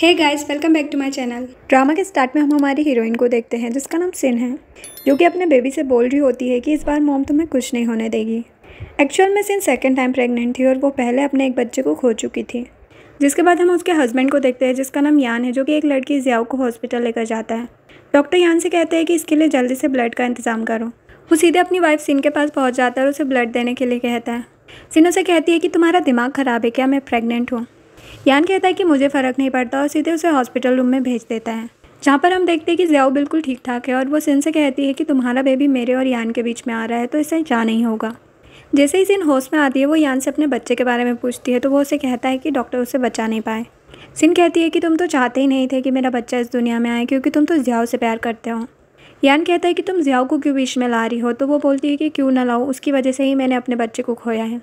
hey guys welcome back to my channel drama के start में हम हमारी हीरोइन को देखते हैं जिसका नाम सिन है जो कि अपने बेबी से बोल रही होती है कि इस बार मोम तुम्हें कुछ नहीं होने देगी एक्चुअल में सिन सेकंड टाइम प्रेग्नेंट थी और वो पहले अपने एक बच्चे को खो चुकी थी जिसके बाद हम उसके हस्बैंड को देखते हैं जिसका नाम यान है जो कि एक लड़की जियाओ को हॉस्पिटल लेकर जाता है डॉक्टर यान से कहते हैं कि इसके लिए जल्दी से ब्लड का इंतज़ाम करो वो सीधे अपनी वाइफ सिन के पास पहुँच जाता है और उसे ब्लड देने के लिए कहता है सिन उसे कहती है कि तुम्हारा दिमाग ख़राब है क्या मैं प्रेगनेंट हूँ यान कहता है कि मुझे फ़र्क नहीं पड़ता और सीधे उसे हॉस्पिटल रूम में भेज देता है जहाँ पर हम देखते हैं कि जयाओ बिल्कुल ठीक ठाक है और वो सिन से कहती है कि तुम्हारा बेबी मेरे और यान के बीच में आ रहा है तो इससे जा नहीं होगा जैसे ही सिन होश में आती है वो यान से अपने बच्चे के बारे में पूछती है तो वो उसे कहता है कि डॉक्टर उसे बचा नहीं पाए सिन कहती है कि तुम तो चाहते ही नहीं थे कि मेरा बच्चा इस दुनिया में आए क्योंकि तुम तो जियाओ से प्यार करते हो यान कहता है कि तुम जियाओ को क्यों बीच में ला रही हो तो वो बोलती है कि क्यों ना लाओ उसकी वजह से ही मैंने अपने बच्चे को खोया है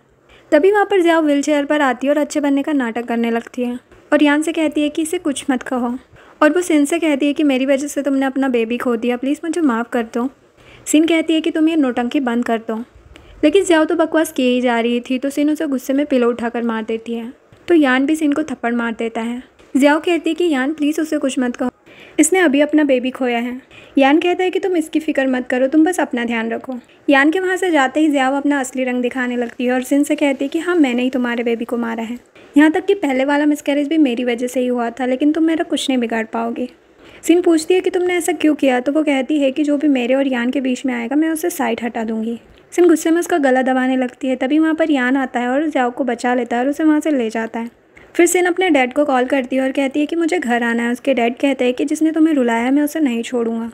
तभी वहाँ पर जाओ व्हील पर आती है और अच्छे बनने का नाटक करने लगती है और यान से कहती है कि इसे कुछ मत कहो और वो सिन से कहती है कि मेरी वजह से तुमने अपना बेबी खो दिया प्लीज़ मुझे माफ़ कर दो सिन कहती है कि तुम ये नोटंकी बंद कर दो लेकिन ज्याओ तो बकवास किए ही जा रही थी तो सिन उसे गुस्से में पिलो उठाकर मार देती है तो यान भी सिन को थप्पड़ मार देता है ज्याव कहती है कि यान प्लीज़ उसे कुछ मत कहो इसने अभी अपना बेबी खोया है यान कहता है कि तुम इसकी फ़िक्र मत करो तुम बस अपना ध्यान रखो यान के वहाँ से जाते ही जयाव अपना असली रंग दिखाने लगती है और जिन से कहती है कि हाँ मैंने ही तुम्हारे बेबी को मारा है यहाँ तक कि पहले वाला मिसकैरेज भी मेरी वजह से ही हुआ था लेकिन तुम मेरा कुछ नहीं बिगाड़ पाओगे सिन पूछती है कि तुमने ऐसा क्यों किया तो वो कहती है कि जो भी मेरे और यान के बीच में आएगा मैं उसे साइड हटा दूंगी सिन गुस्से में उसका गला दबाने लगती है तभी वहाँ पर यान आता है और जाओ को बचा लेता है और उसे वहाँ से ले जाता है फिर सिन अपने डैड को कॉल करती है और कहती है कि मुझे घर आना है उसके डैड कहते हैं कि जिसने तुम्हें रुलाया मैं उसे नहीं छोड़ूंगा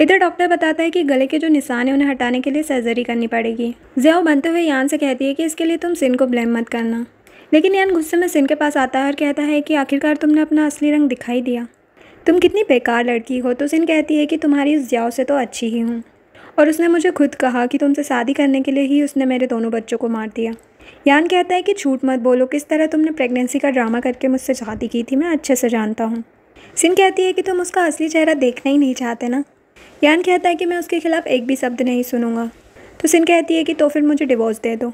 इधर डॉक्टर बताता है कि गले के जो निशान है उन्हें हटाने के लिए सर्जरी करनी पड़ेगी जयाओ बनते हुए यान से कहती है कि इसके लिए तुम सिन को ब्लेम मत करना लेकिन यान गुस्से में सिन के पास आता है और कहता है कि आखिरकार तुमने अपना असली रंग दिखाई दिया तुम कितनी बेकार लड़की हो तो सिन कहती है कि तुम्हारी उस जयाओ से तो अच्छी ही हूँ और उसने मुझे खुद कहा कि तुमसे शादी करने के लिए ही उसने मेरे दोनों बच्चों को मार दिया यान कहता है कि झूठ मत बोलो किस तरह तुमने प्रेगनेंसी का ड्रामा करके मुझसे शादी की थी मैं अच्छे से जानता हूँ सिन कहती है कि तुम उसका असली चेहरा देखना ही नहीं चाहते ना यान कहता है कि मैं उसके खिलाफ़ एक भी शब्द नहीं सुनूंगा तो सिन कहती है कि तो फिर मुझे डिवोर्स दे दो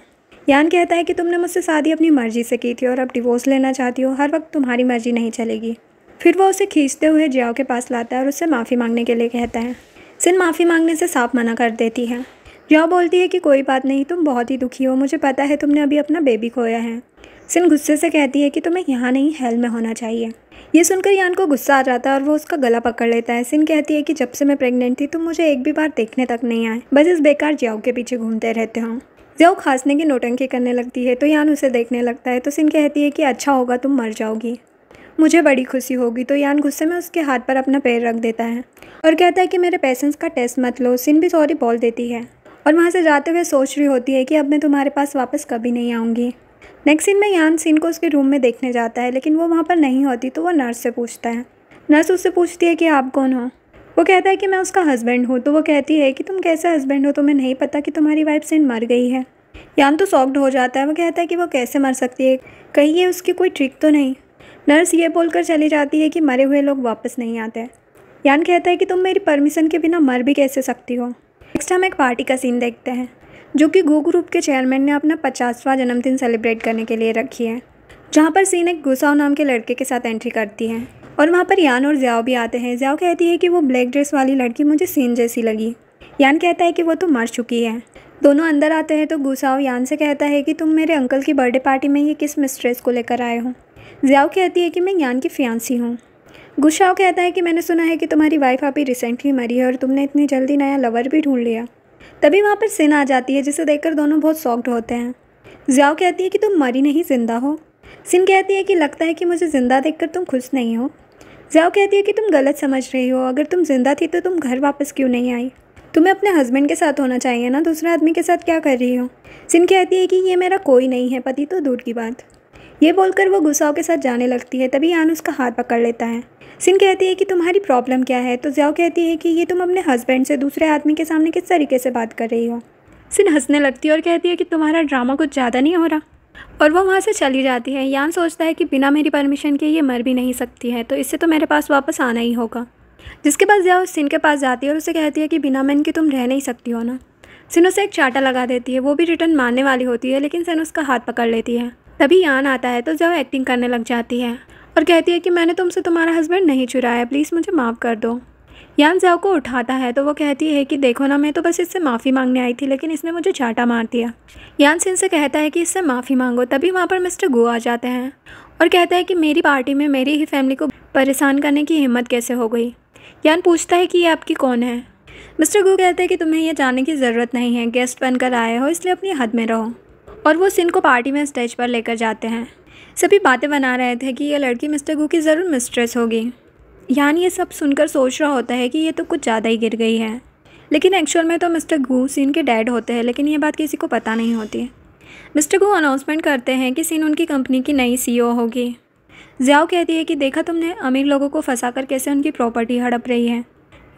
यान कहता है कि तुमने मुझसे शादी अपनी मर्ज़ी से की थी और अब डिवोर्स लेना चाहती हो हर वक्त तुम्हारी मर्ज़ी नहीं चलेगी फिर वो उसे खींचते हुए जियाओ के पास लाता है और उससे माफ़ी मांगने के लिए कहता है सिन माफ़ी मांगने से साफ मना कर देती है जॉ बोलती है कि कोई बात नहीं तुम बहुत ही दुखी हो मुझे पता है तुमने अभी अपना बेबी खोया है सिन गुस्से से कहती है कि तुम्हें यहाँ नहीं हेल में होना चाहिए ये सुनकर यान को गुस्सा आ जाता है और वो उसका गला पकड़ लेता है सिन कहती है कि जब से मैं प्रेग्नेंट थी तुम मुझे एक भी बार देखने तक नहीं आए बस इस बेकार जियाओ के पीछे घूमते रहते हो जियाओ खांसने की नोटंकी करने लगती है तो यान उसे देखने लगता है तो सिन कहती है कि अच्छा होगा तुम मर जाओगी मुझे बड़ी खुशी होगी तो यान गुस्से में उसके हाथ पर अपना पैर रख देता है और कहता है कि मेरे पेशेंस का टेस्ट मत लो सिन भी सॉरी बोल देती है और वहाँ से जाते हुए सोच रही होती है कि अब मैं तुम्हारे पास वापस कभी नहीं आऊँगी नेक्स्ट सीन में यान सीन को उसके रूम में देखने जाता है लेकिन वो वहाँ पर नहीं होती तो वो नर्स से पूछता है नर्स उससे पूछती है कि आप कौन हो वो कहता है कि मैं उसका हस्बैंड हूँ तो वो कहती है कि तुम कैसे हस्बैंड हो तुम्हें नहीं पता कि तुम्हारी वाइफ सीन मर गई है यान तो सॉफ्ट हो जाता है वो कहता है कि वो कैसे मर सकती है कहीं ये उसकी कोई ट्रिक तो नहीं नर्स ये बोलकर चली जाती है कि मरे हुए लोग वापस नहीं आते यान कहता है कि तुम मेरी परमिशन के बिना मर भी कैसे सकती हो नेक्स्ट हम एक पार्टी का सीन देखते हैं जो कि गो ग्रुप के चेयरमैन ने अपना पचासवा जन्मदिन सेलिब्रेट करने के लिए रखी है जहाँ पर सीन एक गुसाओ नाम के लड़के के साथ एंट्री करती है और वहाँ पर यान और जियाओ भी आते हैं जियाओ कहती है कि वो ब्लैक ड्रेस वाली लड़की मुझे सीन जैसी लगी यान कहता है कि वो तो मर चुकी है दोनों अंदर आते हैं तो गुसाओ यान से कहता है कि तुम मेरे अंकल की बर्थडे पार्टी में ये किस मिस्ट्रेस को लेकर आए हो जियाओ कहती है कि मैं यान की फ्यांसी हूँ गुस्साओ कहता है कि मैंने सुना है कि तुम्हारी वाइफ आप ही रिसेंटली मरी है और तुमने इतनी जल्दी नया लवर भी ढूंढ लिया तभी वहाँ पर सिन आ जाती है जिसे देखकर दोनों बहुत सॉफ्ट होते हैं जियाओ कहती है कि तुम मरी नहीं जिंदा हो सिन कहती है कि लगता है कि मुझे ज़िंदा देख तुम खुश नहीं हो जियाओ कहती है कि तुम गलत समझ रही हो अगर तुम ज़िंदा थी तो तुम घर वापस क्यों नहीं आई तुम्हें अपने हस्बैंड के साथ होना चाहिए ना दूसरे आदमी के साथ क्या कर रही हो सिन कहती है कि ये मेरा कोई नहीं है पति तो दूर की बात ये बोलकर वो गुस्साओं के साथ जाने लगती है तभी यान उसका हाथ पकड़ लेता है सिन कहती है कि तुम्हारी प्रॉब्लम क्या है तो ज़्याओ कहती है कि ये तुम अपने हस्बैंड से दूसरे आदमी के सामने किस तरीके से बात कर रही हो सिन हंसने लगती है और कहती है कि तुम्हारा ड्रामा कुछ ज़्यादा नहीं हो रहा और वो वहाँ से चली जाती है यान सोचता है कि बिना मेरी परमिशन के ये मर भी नहीं सकती है तो इससे तो मेरे पास वापस आना ही होगा जिसके पास जया सिन के पास जाती है और उसे कहती है कि बिना मैन के तुम रह नहीं सकती हो ना सिन उसे एक चाटा लगा देती है वो भी रिटर्न मारने वाली होती है लेकिन सिन उसका हाथ पकड़ लेती है तभी यान आता है तो ज्याओ एक्टिंग करने लग जाती है और कहती है कि मैंने तुमसे तुम्हारा हस्बैंड नहीं चुराया प्लीज़ मुझे माफ़ कर दो यान जाओ को उठाता है तो वो कहती है कि देखो ना मैं तो बस इससे माफ़ी मांगने आई थी लेकिन इसने मुझे चाटा मार दिया यान सिंह से कहता है कि इससे माफ़ी मांगो तभी वहाँ पर मिस्टर गो आ जाते हैं और कहता है कि मेरी पार्टी में मेरी ही फैमिली को परेशान करने की हिम्मत कैसे हो गई यान पूछता है कि ये आपकी कौन है मिस्टर गो कहते हैं कि तुम्हें यह जानने की ज़रूरत नहीं है गेस्ट बनकर आए हो इसलिए अपनी हद में रहो और वो सिंह को पार्टी में स्टेज पर लेकर जाते हैं सभी बातें बना रहे थे कि यह लड़की मिस्टर गु की ज़रूर मिस्ट्रेस होगी यान ये सब सुनकर सोच रहा होता है कि ये तो कुछ ज़्यादा ही गिर गई है लेकिन एक्चुअल में तो मिस्टर गु सीन के डैड होते हैं लेकिन ये बात किसी को पता नहीं होती मिस्टर गु अनाउंसमेंट करते हैं कि सीन उनकी कंपनी की नई सी e होगी जियाओ कहती है कि देखा तुमने अमीर लोगों को फंसा कर कैसे उनकी प्रॉपर्टी हड़प रही है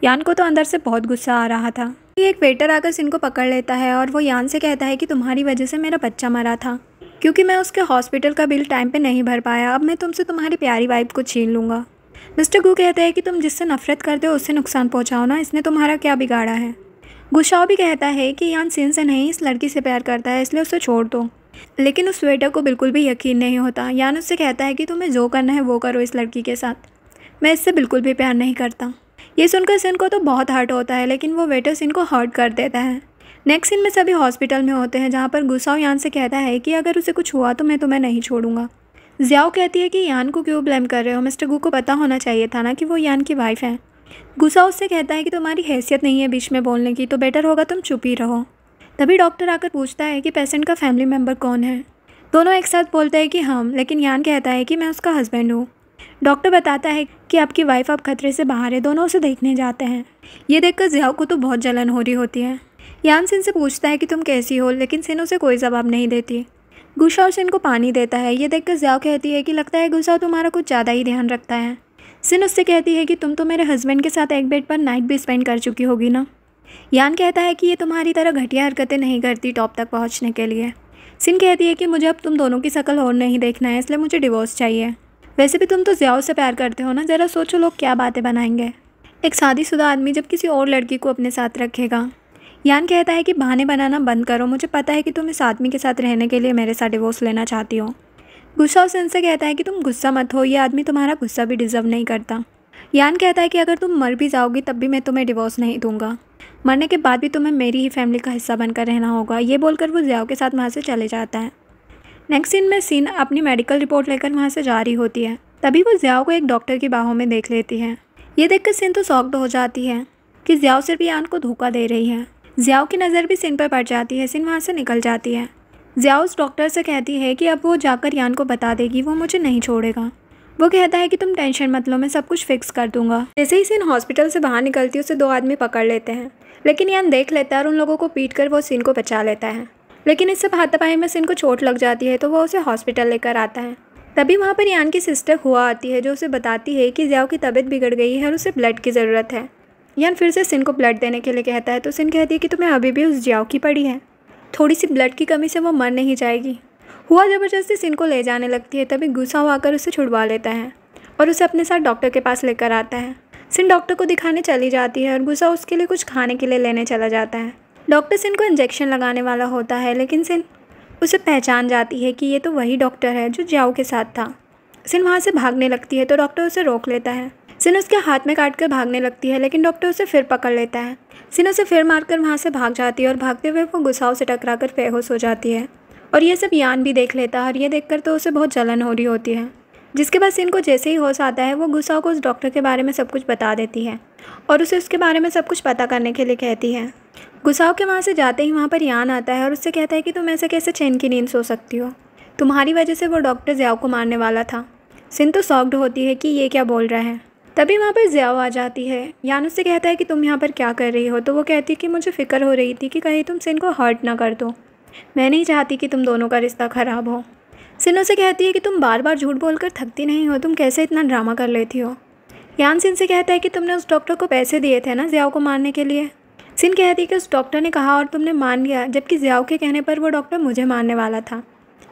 यान को तो अंदर से बहुत गुस्सा आ रहा था एक वेटर आकर सिन को पकड़ लेता है और वो यान से कहता है कि तुम्हारी वजह से मेरा बच्चा मरा था क्योंकि मैं उसके हॉस्पिटल का बिल टाइम पे नहीं भर पाया अब मैं तुमसे तुम्हारी प्यारी वाइफ को छीन लूँगा मिस्टर गु कहते हैं कि तुम जिससे नफरत करते हो उससे नुकसान पहुँचाओ ना इसने तुम्हारा क्या बिगाड़ा है गुशाओ भी कहता है कि यान सिन से नहीं इस लड़की से प्यार करता है इसलिए उसे छोड़ दो लेकिन उस वेटर को बिल्कुल भी यकीन नहीं होता यान उससे कहता है कि तुम्हें जो करना है वो करो इस लड़की के साथ मैं इससे बिल्कुल भी प्यार नहीं करता ये सुनकर सिन को तो बहुत हर्ट होता है लेकिन वो वेटर सिंह को हर्ट कर देता है नेक्स्ट सीन में सभी हॉस्पिटल में होते हैं जहाँ पर गुस्साओ यान से कहता है कि अगर उसे कुछ हुआ तो मैं तुम्हें नहीं छोड़ूंगा जियाओ कहती है कि यान को क्यों ब्लेम कर रहे हो मिस्टर गु को पता होना चाहिए था ना कि वो यान की वाइफ है गुस्सा उससे कहता है कि तुम्हारी हैसियत नहीं है बीच में बोलने की तो बेटर होगा तुम चुप ही रहो तभी डॉक्टर आकर पूछता है कि पेशेंट का फैमिली मेम्बर कौन है दोनों एक साथ बोलते हैं कि हम लेकिन यान कहता है कि मैं उसका हस्बैंड हूँ डॉक्टर बताता है कि आपकी वाइफ अब खतरे से बाहर है दोनों उसे देखने जाते हैं ये देखकर जियाओ को तो बहुत जलन हो रही होती है यान सिन से पूछता है कि तुम कैसी हो लेकिन सिन उसे कोई जवाब नहीं देती गुस्सा सिन को पानी देता है ये देखकर ज्याव कहती है कि लगता है गुस्सा तुम्हारा कुछ ज़्यादा ही ध्यान रखता है सिन उससे कहती है कि तुम तो मेरे हस्बैंड के साथ एक बेड पर नाइट भी स्पेंड कर चुकी होगी ना यान कहता है कि ये तुम्हारी तरह घटिया हरकतें नहीं करती टॉप तक पहुँचने के लिए सिन कहती है कि मुझे अब तुम दोनों की शक्ल और नहीं देखना है इसलिए मुझे डिवोर्स चाहिए वैसे भी तुम तो ज़्याओ से प्यार करते हो ना ज़रा सोचो लोग क्या बातें बनाएंगे एक शादीशुदा आदमी जब किसी और लड़की को अपने साथ रखेगा यान कहता है कि बहाने बनाना बंद करो मुझे पता है कि तुम इस आदमी के साथ रहने के लिए मेरे साथ डिवोर्स लेना चाहती हो गुस्सा उस इनसे कहता है कि तुम गुस्सा मत हो ये आदमी तुम्हारा गुस्सा भी डिज़र्व नहीं करता यान कहता है कि अगर तुम मर भी जाओगी तब भी मैं तुम्हें डिवोर्स नहीं दूंगा मरने के बाद भी तुम्हें मेरी ही फैमिली का हिस्सा बनकर रहना होगा ये बोलकर वो जियाओ के साथ वहाँ से चले जाता है नेक्स्ट सीन में सीन अपनी मेडिकल रिपोर्ट लेकर वहाँ से जा रही होती है तभी वो जियाओ को एक डॉक्टर की बाहों में देख लेती है ये देखकर सीन तो सॉक्ट हो जाती है कि जियाओ सिर्फ यान को धोखा दे रही है ज़ियाओ की नज़र भी सिन पर पड़ जाती है सिन वहाँ से निकल जाती है ज़िया उस डॉक्टर से कहती है कि अब वो जाकर यान को बता देगी वो मुझे नहीं छोड़ेगा वो कहता है कि तुम टेंशन मत लो मैं सब कुछ फिक्स कर दूंगा जैसे ही सिन हॉस्पिटल से बाहर निकलती है उसे दो आदमी पकड़ लेते हैं लेकिन यान देख लेता है और उन लोगों को पीट कर वो सिन को बचा लेता है लेकिन इससे भातापाई में सिन को चोट लग जाती है तो वो उसे हॉस्पिटल लेकर आता है तभी वहाँ पर यान की सिस्टर हुआ आती है जो उसे बताती है कि जियाओ की तबीयत बिगड़ गई है और उसे ब्लड की ज़रूरत है यान फिर से सिन को ब्लड देने के लिए कहता है तो सिन कहती है कि तुम्हें अभी भी उस जियाओ की पड़ी है थोड़ी सी ब्लड की कमी से वो मर नहीं जाएगी हुआ ज़बरदस्ती सिन को ले जाने लगती है तभी गुस्सा हुआ कर उसे छुड़वा लेता है और उसे अपने साथ डॉक्टर के पास लेकर आता है सिन डॉक्टर को दिखाने चली जाती है और गुस्सा उसके लिए कुछ खाने के लिए लेने चला जाता है डॉक्टर सिन को इंजेक्शन लगाने वाला होता है लेकिन सिन उसे पहचान जाती है कि ये तो वही डॉक्टर है जो जियाओ के साथ था सिन वहाँ से भागने लगती है तो डॉक्टर उसे रोक लेता है सिन उसके हाथ में काट कर भागने लगती है लेकिन डॉक्टर उसे फिर पकड़ लेता है सिन उसे फिर मारकर वहाँ से भाग जाती है और भागते हुए वो गुस्साओं से टकरा कर बेहोश हो जाती है और ये सब यान भी देख लेता है और ये देखकर तो उसे बहुत जलन हो रही होती है जिसके बाद सिन को जैसे ही होश आता है वो गुस्साओं को उस डॉक्टर के बारे में सब कुछ बता देती है और उसे उसके बारे में सब कुछ पता करने के लिए कहती है गुस्साओं के वहाँ से जाते ही वहाँ पर यान आता है और उससे कहता है कि तुम ऐसे कैसे चैन की नींद सो सकती हो तुम्हारी वजह से वो डॉक्टर जयाव को मारने वाला था सिन तो सॉफ्ट होती है कि ये क्या बोल रहा है तभी वहाँ पर ज़ियाओ आ जाती है यान उससे कहता है कि तुम यहाँ पर क्या कर रही हो तो वो कहती है कि मुझे फ़िक्र हो रही थी कि कहीं तुम सिन को हर्ट ना कर दो मैं नहीं चाहती कि तुम दोनों का रिश्ता ख़राब हो सिन उसे कहती है कि तुम बार बार झूठ बोलकर थकती नहीं हो तुम कैसे इतना ड्रामा कर लेती हो यान सिन से कहता है कि तुमने उस डॉक्टर को पैसे दिए थे ना ज़ियाओ को मारने के लिए सिन कहती है कि उस डॉक्टर ने कहा और तुमने मान लिया जबकि ज़ियाओ के कहने पर वो डॉक्टर मुझे मारने वाला था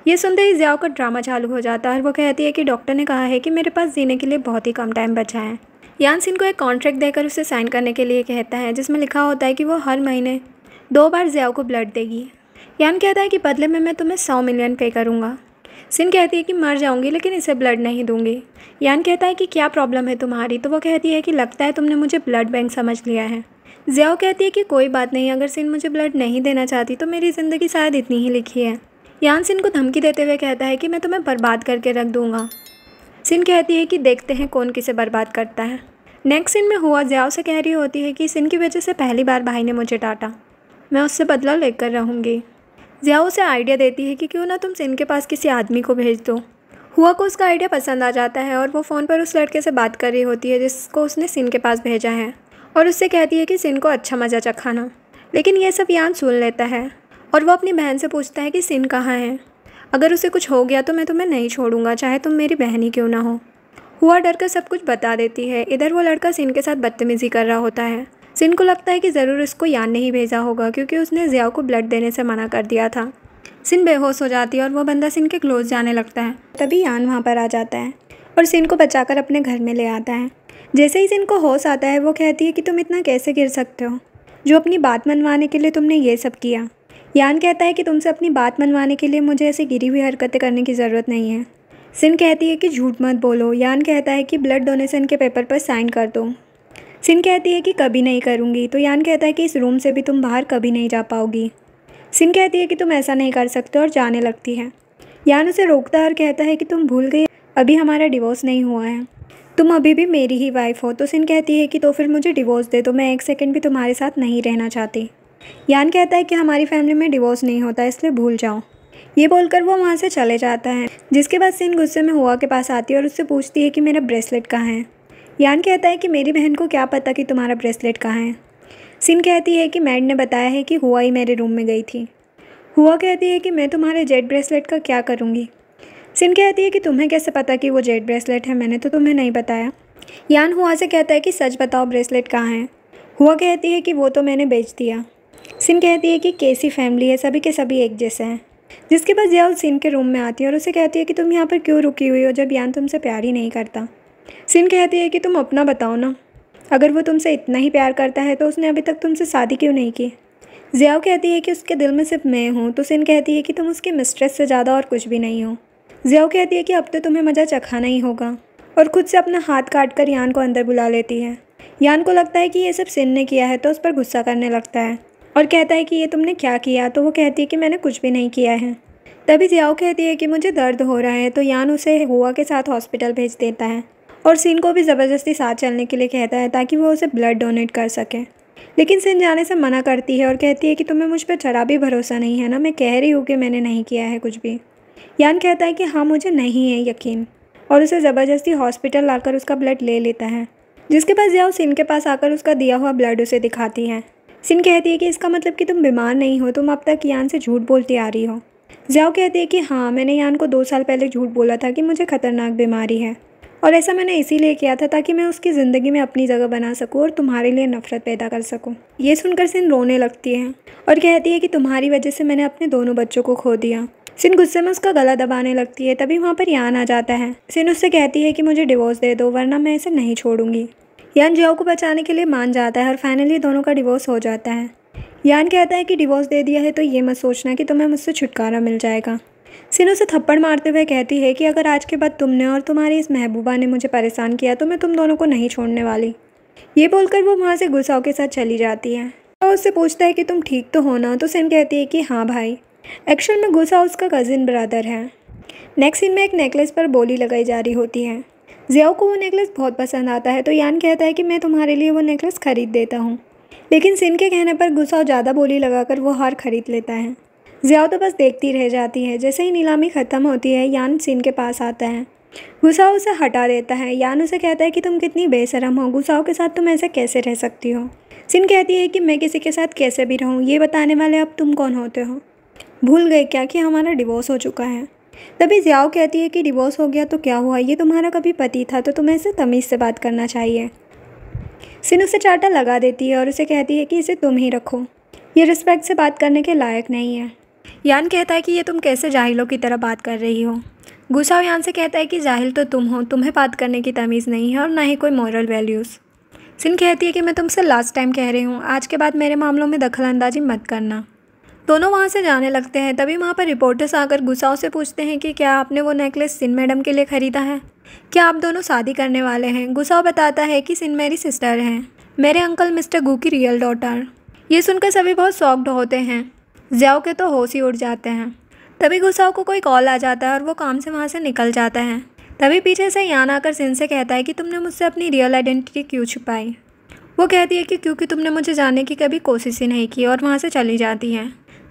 ये सुनते ही ज़ियाओ का ड्रामा चालू हो जाता है और वो कहती है कि डॉक्टर ने कहा है कि मेरे पास जीने के लिए बहुत ही कम टाइम बचा है यान को एक कॉन्ट्रैक्ट देकर उसे साइन करने के लिए कहता है जिसमें लिखा होता है कि वो हर महीने दो बार ज़ियाओ को ब्लड देगी यान कहता है कि बदले में मैं तुम्हें सौ मिलियन पे करूँगा सिन कहती है कि मर जाऊँगी लेकिन इसे ब्लड नहीं दूंगी यान कहता है कि क्या प्रॉब्लम है तुम्हारी तो वो कहती है कि लगता है तुमने मुझे ब्लड बैंक समझ लिया है जियाओ कहती है कि कोई बात नहीं अगर सिन मुझे ब्लड नहीं देना चाहती तो मेरी ज़िंदगी शायद इतनी ही लिखी है यान सिंह को धमकी देते हुए कहता है कि मैं तुम्हें बर्बाद करके रख दूंगा सिंह कहती है कि देखते हैं कौन किसे बर्बाद करता है नेक्स्ट सीन में हुआ जयाव से कह रही होती है कि सिन की वजह से पहली बार भाई ने मुझे डांटा मैं उससे बदला लेकर रहूँगी जयाओ उसे आइडिया देती है कि क्यों ना तुम सिन के पास किसी आदमी को भेज दो हुआ को उसका आइडिया पसंद आ जाता है और वो फ़ोन पर उस लड़के से बात कर रही होती है जिसको उसने सिन के पास भेजा है और उससे कहती है कि सिन को अच्छा मज़ा चखाना लेकिन यह सब यान सुन लेता है और वो अपनी बहन से पूछता है कि सिन कहाँ है अगर उसे कुछ हो गया तो मैं तुम्हें नहीं छोड़ूंगा चाहे तुम मेरी बहन ही क्यों ना हो हुआ डर कर सब कुछ बता देती है इधर वो लड़का सिन के साथ बदतमीज़ी कर रहा होता है सिन को लगता है कि ज़रूर इसको यान नहीं भेजा होगा क्योंकि उसने ज़िया को ब्लड देने से मना कर दिया था सिन बेहोश हो जाती है और वो बंदा सिन के क्लोज जाने लगता है तभी यान वहाँ पर आ जाता है और सिन को बचाकर अपने घर में ले आता है जैसे ही सिन को होश आता है वो कहती है कि तुम इतना कैसे गिर सकते हो जो अपनी बात मनवाने के लिए तुमने ये सब किया यान कहता है कि तुमसे अपनी बात मनवाने के लिए मुझे ऐसी गिरी हुई हरकतें करने की ज़रूरत नहीं है सिन कहती है कि झूठ मत बोलो यान कहता है कि ब्लड डोनेशन के पेपर पर साइन कर दो सिन कहती है कि कभी नहीं करूँगी तो यान कहता है कि इस रूम से भी तुम बाहर कभी नहीं जा पाओगी सिन कहती है कि तुम ऐसा नहीं कर सकते और जाने लगती है यान उसे रोकता है और कहता है कि तुम भूल गई अभी हमारा डिवोर्स नहीं हुआ है तुम अभी भी मेरी ही वाइफ हो तो सिन कहती है कि तो फिर मुझे डिवोर्स दे दो तो मैं एक सेकंड भी तुम्हारे साथ नहीं रहना चाहती यान कहता है कि हमारी फैमिली में डिवोर्स नहीं होता इसलिए भूल जाओ ये बोलकर वो वहाँ से चले जाता है जिसके बाद सिन गुस्से में हुआ के पास आती है और उससे पूछती है कि मेरा ब्रेसलेट कहाँ है यान कहता है कि मेरी बहन को क्या पता कि तुम्हारा ब्रेसलेट कहाँ है सिन कहती है कि मैड ने बताया है कि हुआ ही मेरे रूम में गई थी हुआ कहती है कि मैं तुम्हारे जेड ब्रेसलेट का क्या करूँगी सिन कहती है कि तुम्हें कैसे पता कि वो जेड ब्रेसलेट है मैंने तो तुम्हें नहीं बताया यान हुआ से कहता है कि सच बताओ ब्रेसलेट कहाँ है हुआ कहती है कि वो तो मैंने बेच दिया सिन कहती है कि कैसी फैमिली है सभी के सभी एक जैसे हैं जिसके बाद जयाल सिन के रूम में आती है और उसे कहती है कि तुम यहाँ पर क्यों रुकी हुई हो जब यान तुमसे प्यार ही नहीं करता सिन कहती है कि तुम अपना बताओ ना अगर वो तुमसे इतना ही प्यार करता है तो उसने अभी तक तुमसे शादी क्यों नहीं की जियाओ कहती है कि उसके दिल में सिर्फ मैं हूँ तो सिन कहती है कि तुम उसकी मिस्ट्रेस से ज़्यादा और कुछ भी नहीं हो जियाओ कहती है कि अब तो तुम्हें मज़ा चखाना ही होगा और खुद से अपना हाथ काट कर यान को अंदर बुला लेती है यान को लगता है कि ये सब सिन ने किया है तो उस पर गुस्सा करने लगता है और कहता है कि ये तुमने क्या किया तो वो कहती है कि मैंने कुछ भी नहीं किया है तभी जियाओ कहती है कि मुझे दर्द हो रहा है तो यान उसे हुआ के साथ हॉस्पिटल भेज देता है और सिन को भी ज़बरदस्ती साथ चलने के लिए कहता है ताकि वो उसे ब्लड डोनेट कर सके लेकिन सिन जाने से मना करती है और कहती है कि तुम्हें मुझ पर जरा भी भरोसा नहीं है ना मैं कह रही हूँ कि मैंने नहीं किया है कुछ भी यान कहता है कि हाँ मुझे नहीं है यकीन और उसे ज़बरदस्ती हॉस्पिटल लाकर उसका ब्लड ले लेता है जिसके बाद जियाओ सिन के पास आकर उसका दिया हुआ ब्लड उसे दिखाती है सिन कहती है कि इसका मतलब कि तुम बीमार नहीं हो तुम अब तक यान से झूठ बोलती आ रही हो जाओ कहती है कि हाँ मैंने यान को दो साल पहले झूठ बोला था कि मुझे ख़तरनाक बीमारी है और ऐसा मैंने इसीलिए किया था ताकि मैं उसकी ज़िंदगी में अपनी जगह बना सकूँ और तुम्हारे लिए नफ़रत पैदा कर सकूँ ये सुनकर सिन रोने लगती है और कहती है कि तुम्हारी वजह से मैंने अपने दोनों बच्चों को खो दिया सिन गुस्से में उसका गला दबाने लगती है तभी वहाँ पर यान आ जाता है सिन उससे कहती है कि मुझे डिवोर्स दे दो वरना मैं इसे नहीं छोड़ूंगी यान जियाओ को बचाने के लिए मान जाता है और फाइनली दोनों का डिवोर्स हो जाता है यान कहता है कि डिवोर्स दे दिया है तो ये मत सोचना कि तुम्हें मुझसे छुटकारा मिल जाएगा सिन उसे थप्पड़ मारते हुए कहती है कि अगर आज के बाद तुमने और तुम्हारी इस महबूबा ने मुझे परेशान किया तो मैं तुम दोनों को नहीं छोड़ने वाली ये बोलकर वो वहाँ से गुस्साओं के साथ चली जाती है और उससे पूछता है कि तुम ठीक तो हो ना तो सिन कहती है कि हाँ भाई एक्चुअल में गुस्सा उसका कज़िन ब्रदर है नेक्स्ट सीन में एक नेकलेस पर बोली लगाई जा रही होती है ज़ियाओ को वो नेकलेस बहुत पसंद आता है तो यान कहता है कि मैं तुम्हारे लिए वो नेकलेस ख़रीद देता हूँ लेकिन सिन के कहने पर गुस्सा और ज़्यादा बोली लगाकर वो हार खरीद लेता है ज़ियाओ तो बस देखती रह जाती है जैसे ही नीलामी ख़त्म होती है यान सिन के पास आता है गुस्सा उसे हटा देता है यान उसे कहता है कि तुम कितनी बेशरम हो गुस्साओ के साथ तुम ऐसे कैसे रह सकती हो सिन कहती है कि मैं किसी के साथ कैसे भी रहूँ ये बताने वाले अब तुम कौन होते हो भूल गए क्या कि हमारा डिवोर्स हो चुका है तभी ज़ियाओ कहती है कि डिवोर्स हो गया तो क्या हुआ ये तुम्हारा कभी पति था तो तुम्हें इसे तमीज़ से बात करना चाहिए सिन उसे चाटा लगा देती है और उसे कहती है कि इसे तुम ही रखो ये रिस्पेक्ट से बात करने के लायक नहीं है यान कहता है कि ये तुम कैसे जाहिलों की तरह बात कर रही हो गुस्सा यान से कहता है कि जाहिल तो तुम हो तुम्हें बात करने की तमीज़ नहीं है और ना ही कोई मॉरल वैल्यूज़ सिन कहती है कि मैं तुमसे लास्ट टाइम कह रही हूँ आज के बाद मेरे मामलों में दखल अंदाजी मत करना दोनों वहाँ से जाने लगते हैं तभी वहाँ पर रिपोर्टर्स आकर गुस्साओं से पूछते हैं कि क्या आपने वो नेकलेस सिन मैडम के लिए ख़रीदा है क्या आप दोनों शादी करने वाले हैं गुस्साओ बताता है कि सिन मेरी सिस्टर हैं मेरे अंकल मिस्टर गु की रियल डॉटर ये सुनकर सभी बहुत सॉफ्ट होते हैं जयाओ के तो होश ही उड़ जाते हैं तभी गुस्साओ को कोई कॉल आ जाता है और वो काम से वहाँ से निकल जाता है तभी पीछे से यान आकर सिन से कहता है कि तुमने मुझसे अपनी रियल आइडेंटिटी क्यों छुपाई वो कहती है कि क्योंकि तुमने मुझे जाने की कभी कोशिश ही नहीं की और वहाँ से चली जाती है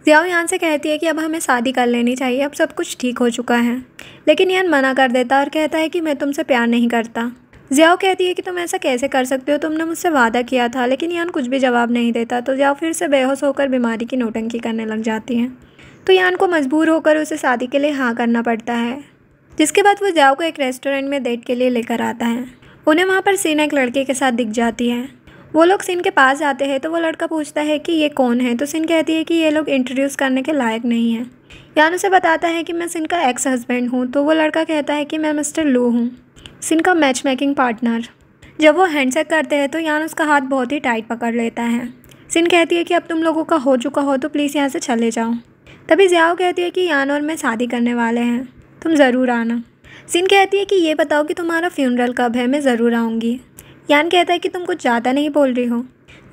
ज़ियाओ यान से कहती है कि अब हमें शादी कर लेनी चाहिए अब सब कुछ ठीक हो चुका है लेकिन यान मना कर देता और कहता है कि मैं तुमसे प्यार नहीं करता ज़ियाओ कहती है कि तुम ऐसा कैसे कर सकते हो तुमने मुझसे वादा किया था लेकिन यान कुछ भी जवाब नहीं देता तो ज़ियाओ फिर से बेहोश होकर बीमारी की नोटंकी करने लग जाती है तो यान को मजबूर होकर उसे शादी के लिए हाँ करना पड़ता है जिसके बाद वो ज़ियाओ को एक रेस्टोरेंट में डेट के लिए लेकर आता है उन्हें वहाँ पर सीना एक लड़के के साथ दिख जाती है वो लोग सिन के पास जाते हैं तो वो लड़का पूछता है कि ये कौन है तो सिन कहती है कि ये लोग इंट्रोड्यूस करने के लायक नहीं है यान उसे बताता है कि मैं सिन का एक्स हस्बैंड हूँ तो वो लड़का कहता है कि मैं मिस्टर लू हूँ सिन का मैच मेकिंग पार्टनर जब वो हैंडसेक करते हैं तो यान उसका हाथ बहुत ही टाइट पकड़ लेता है सिन कहती है कि अब तुम लोगों का हो चुका हो तो प्लीज़ यहाँ से चले जाओ तभी ज़ियाओ कहती है कि यान और मैं शादी करने वाले हैं तुम ज़रूर आना सिन कहती है कि ये बताओ कि तुम्हारा फ्यूनरल कब है मैं ज़रूर आऊँगी यान कहता है कि तुम कुछ ज़्यादा नहीं बोल रही हो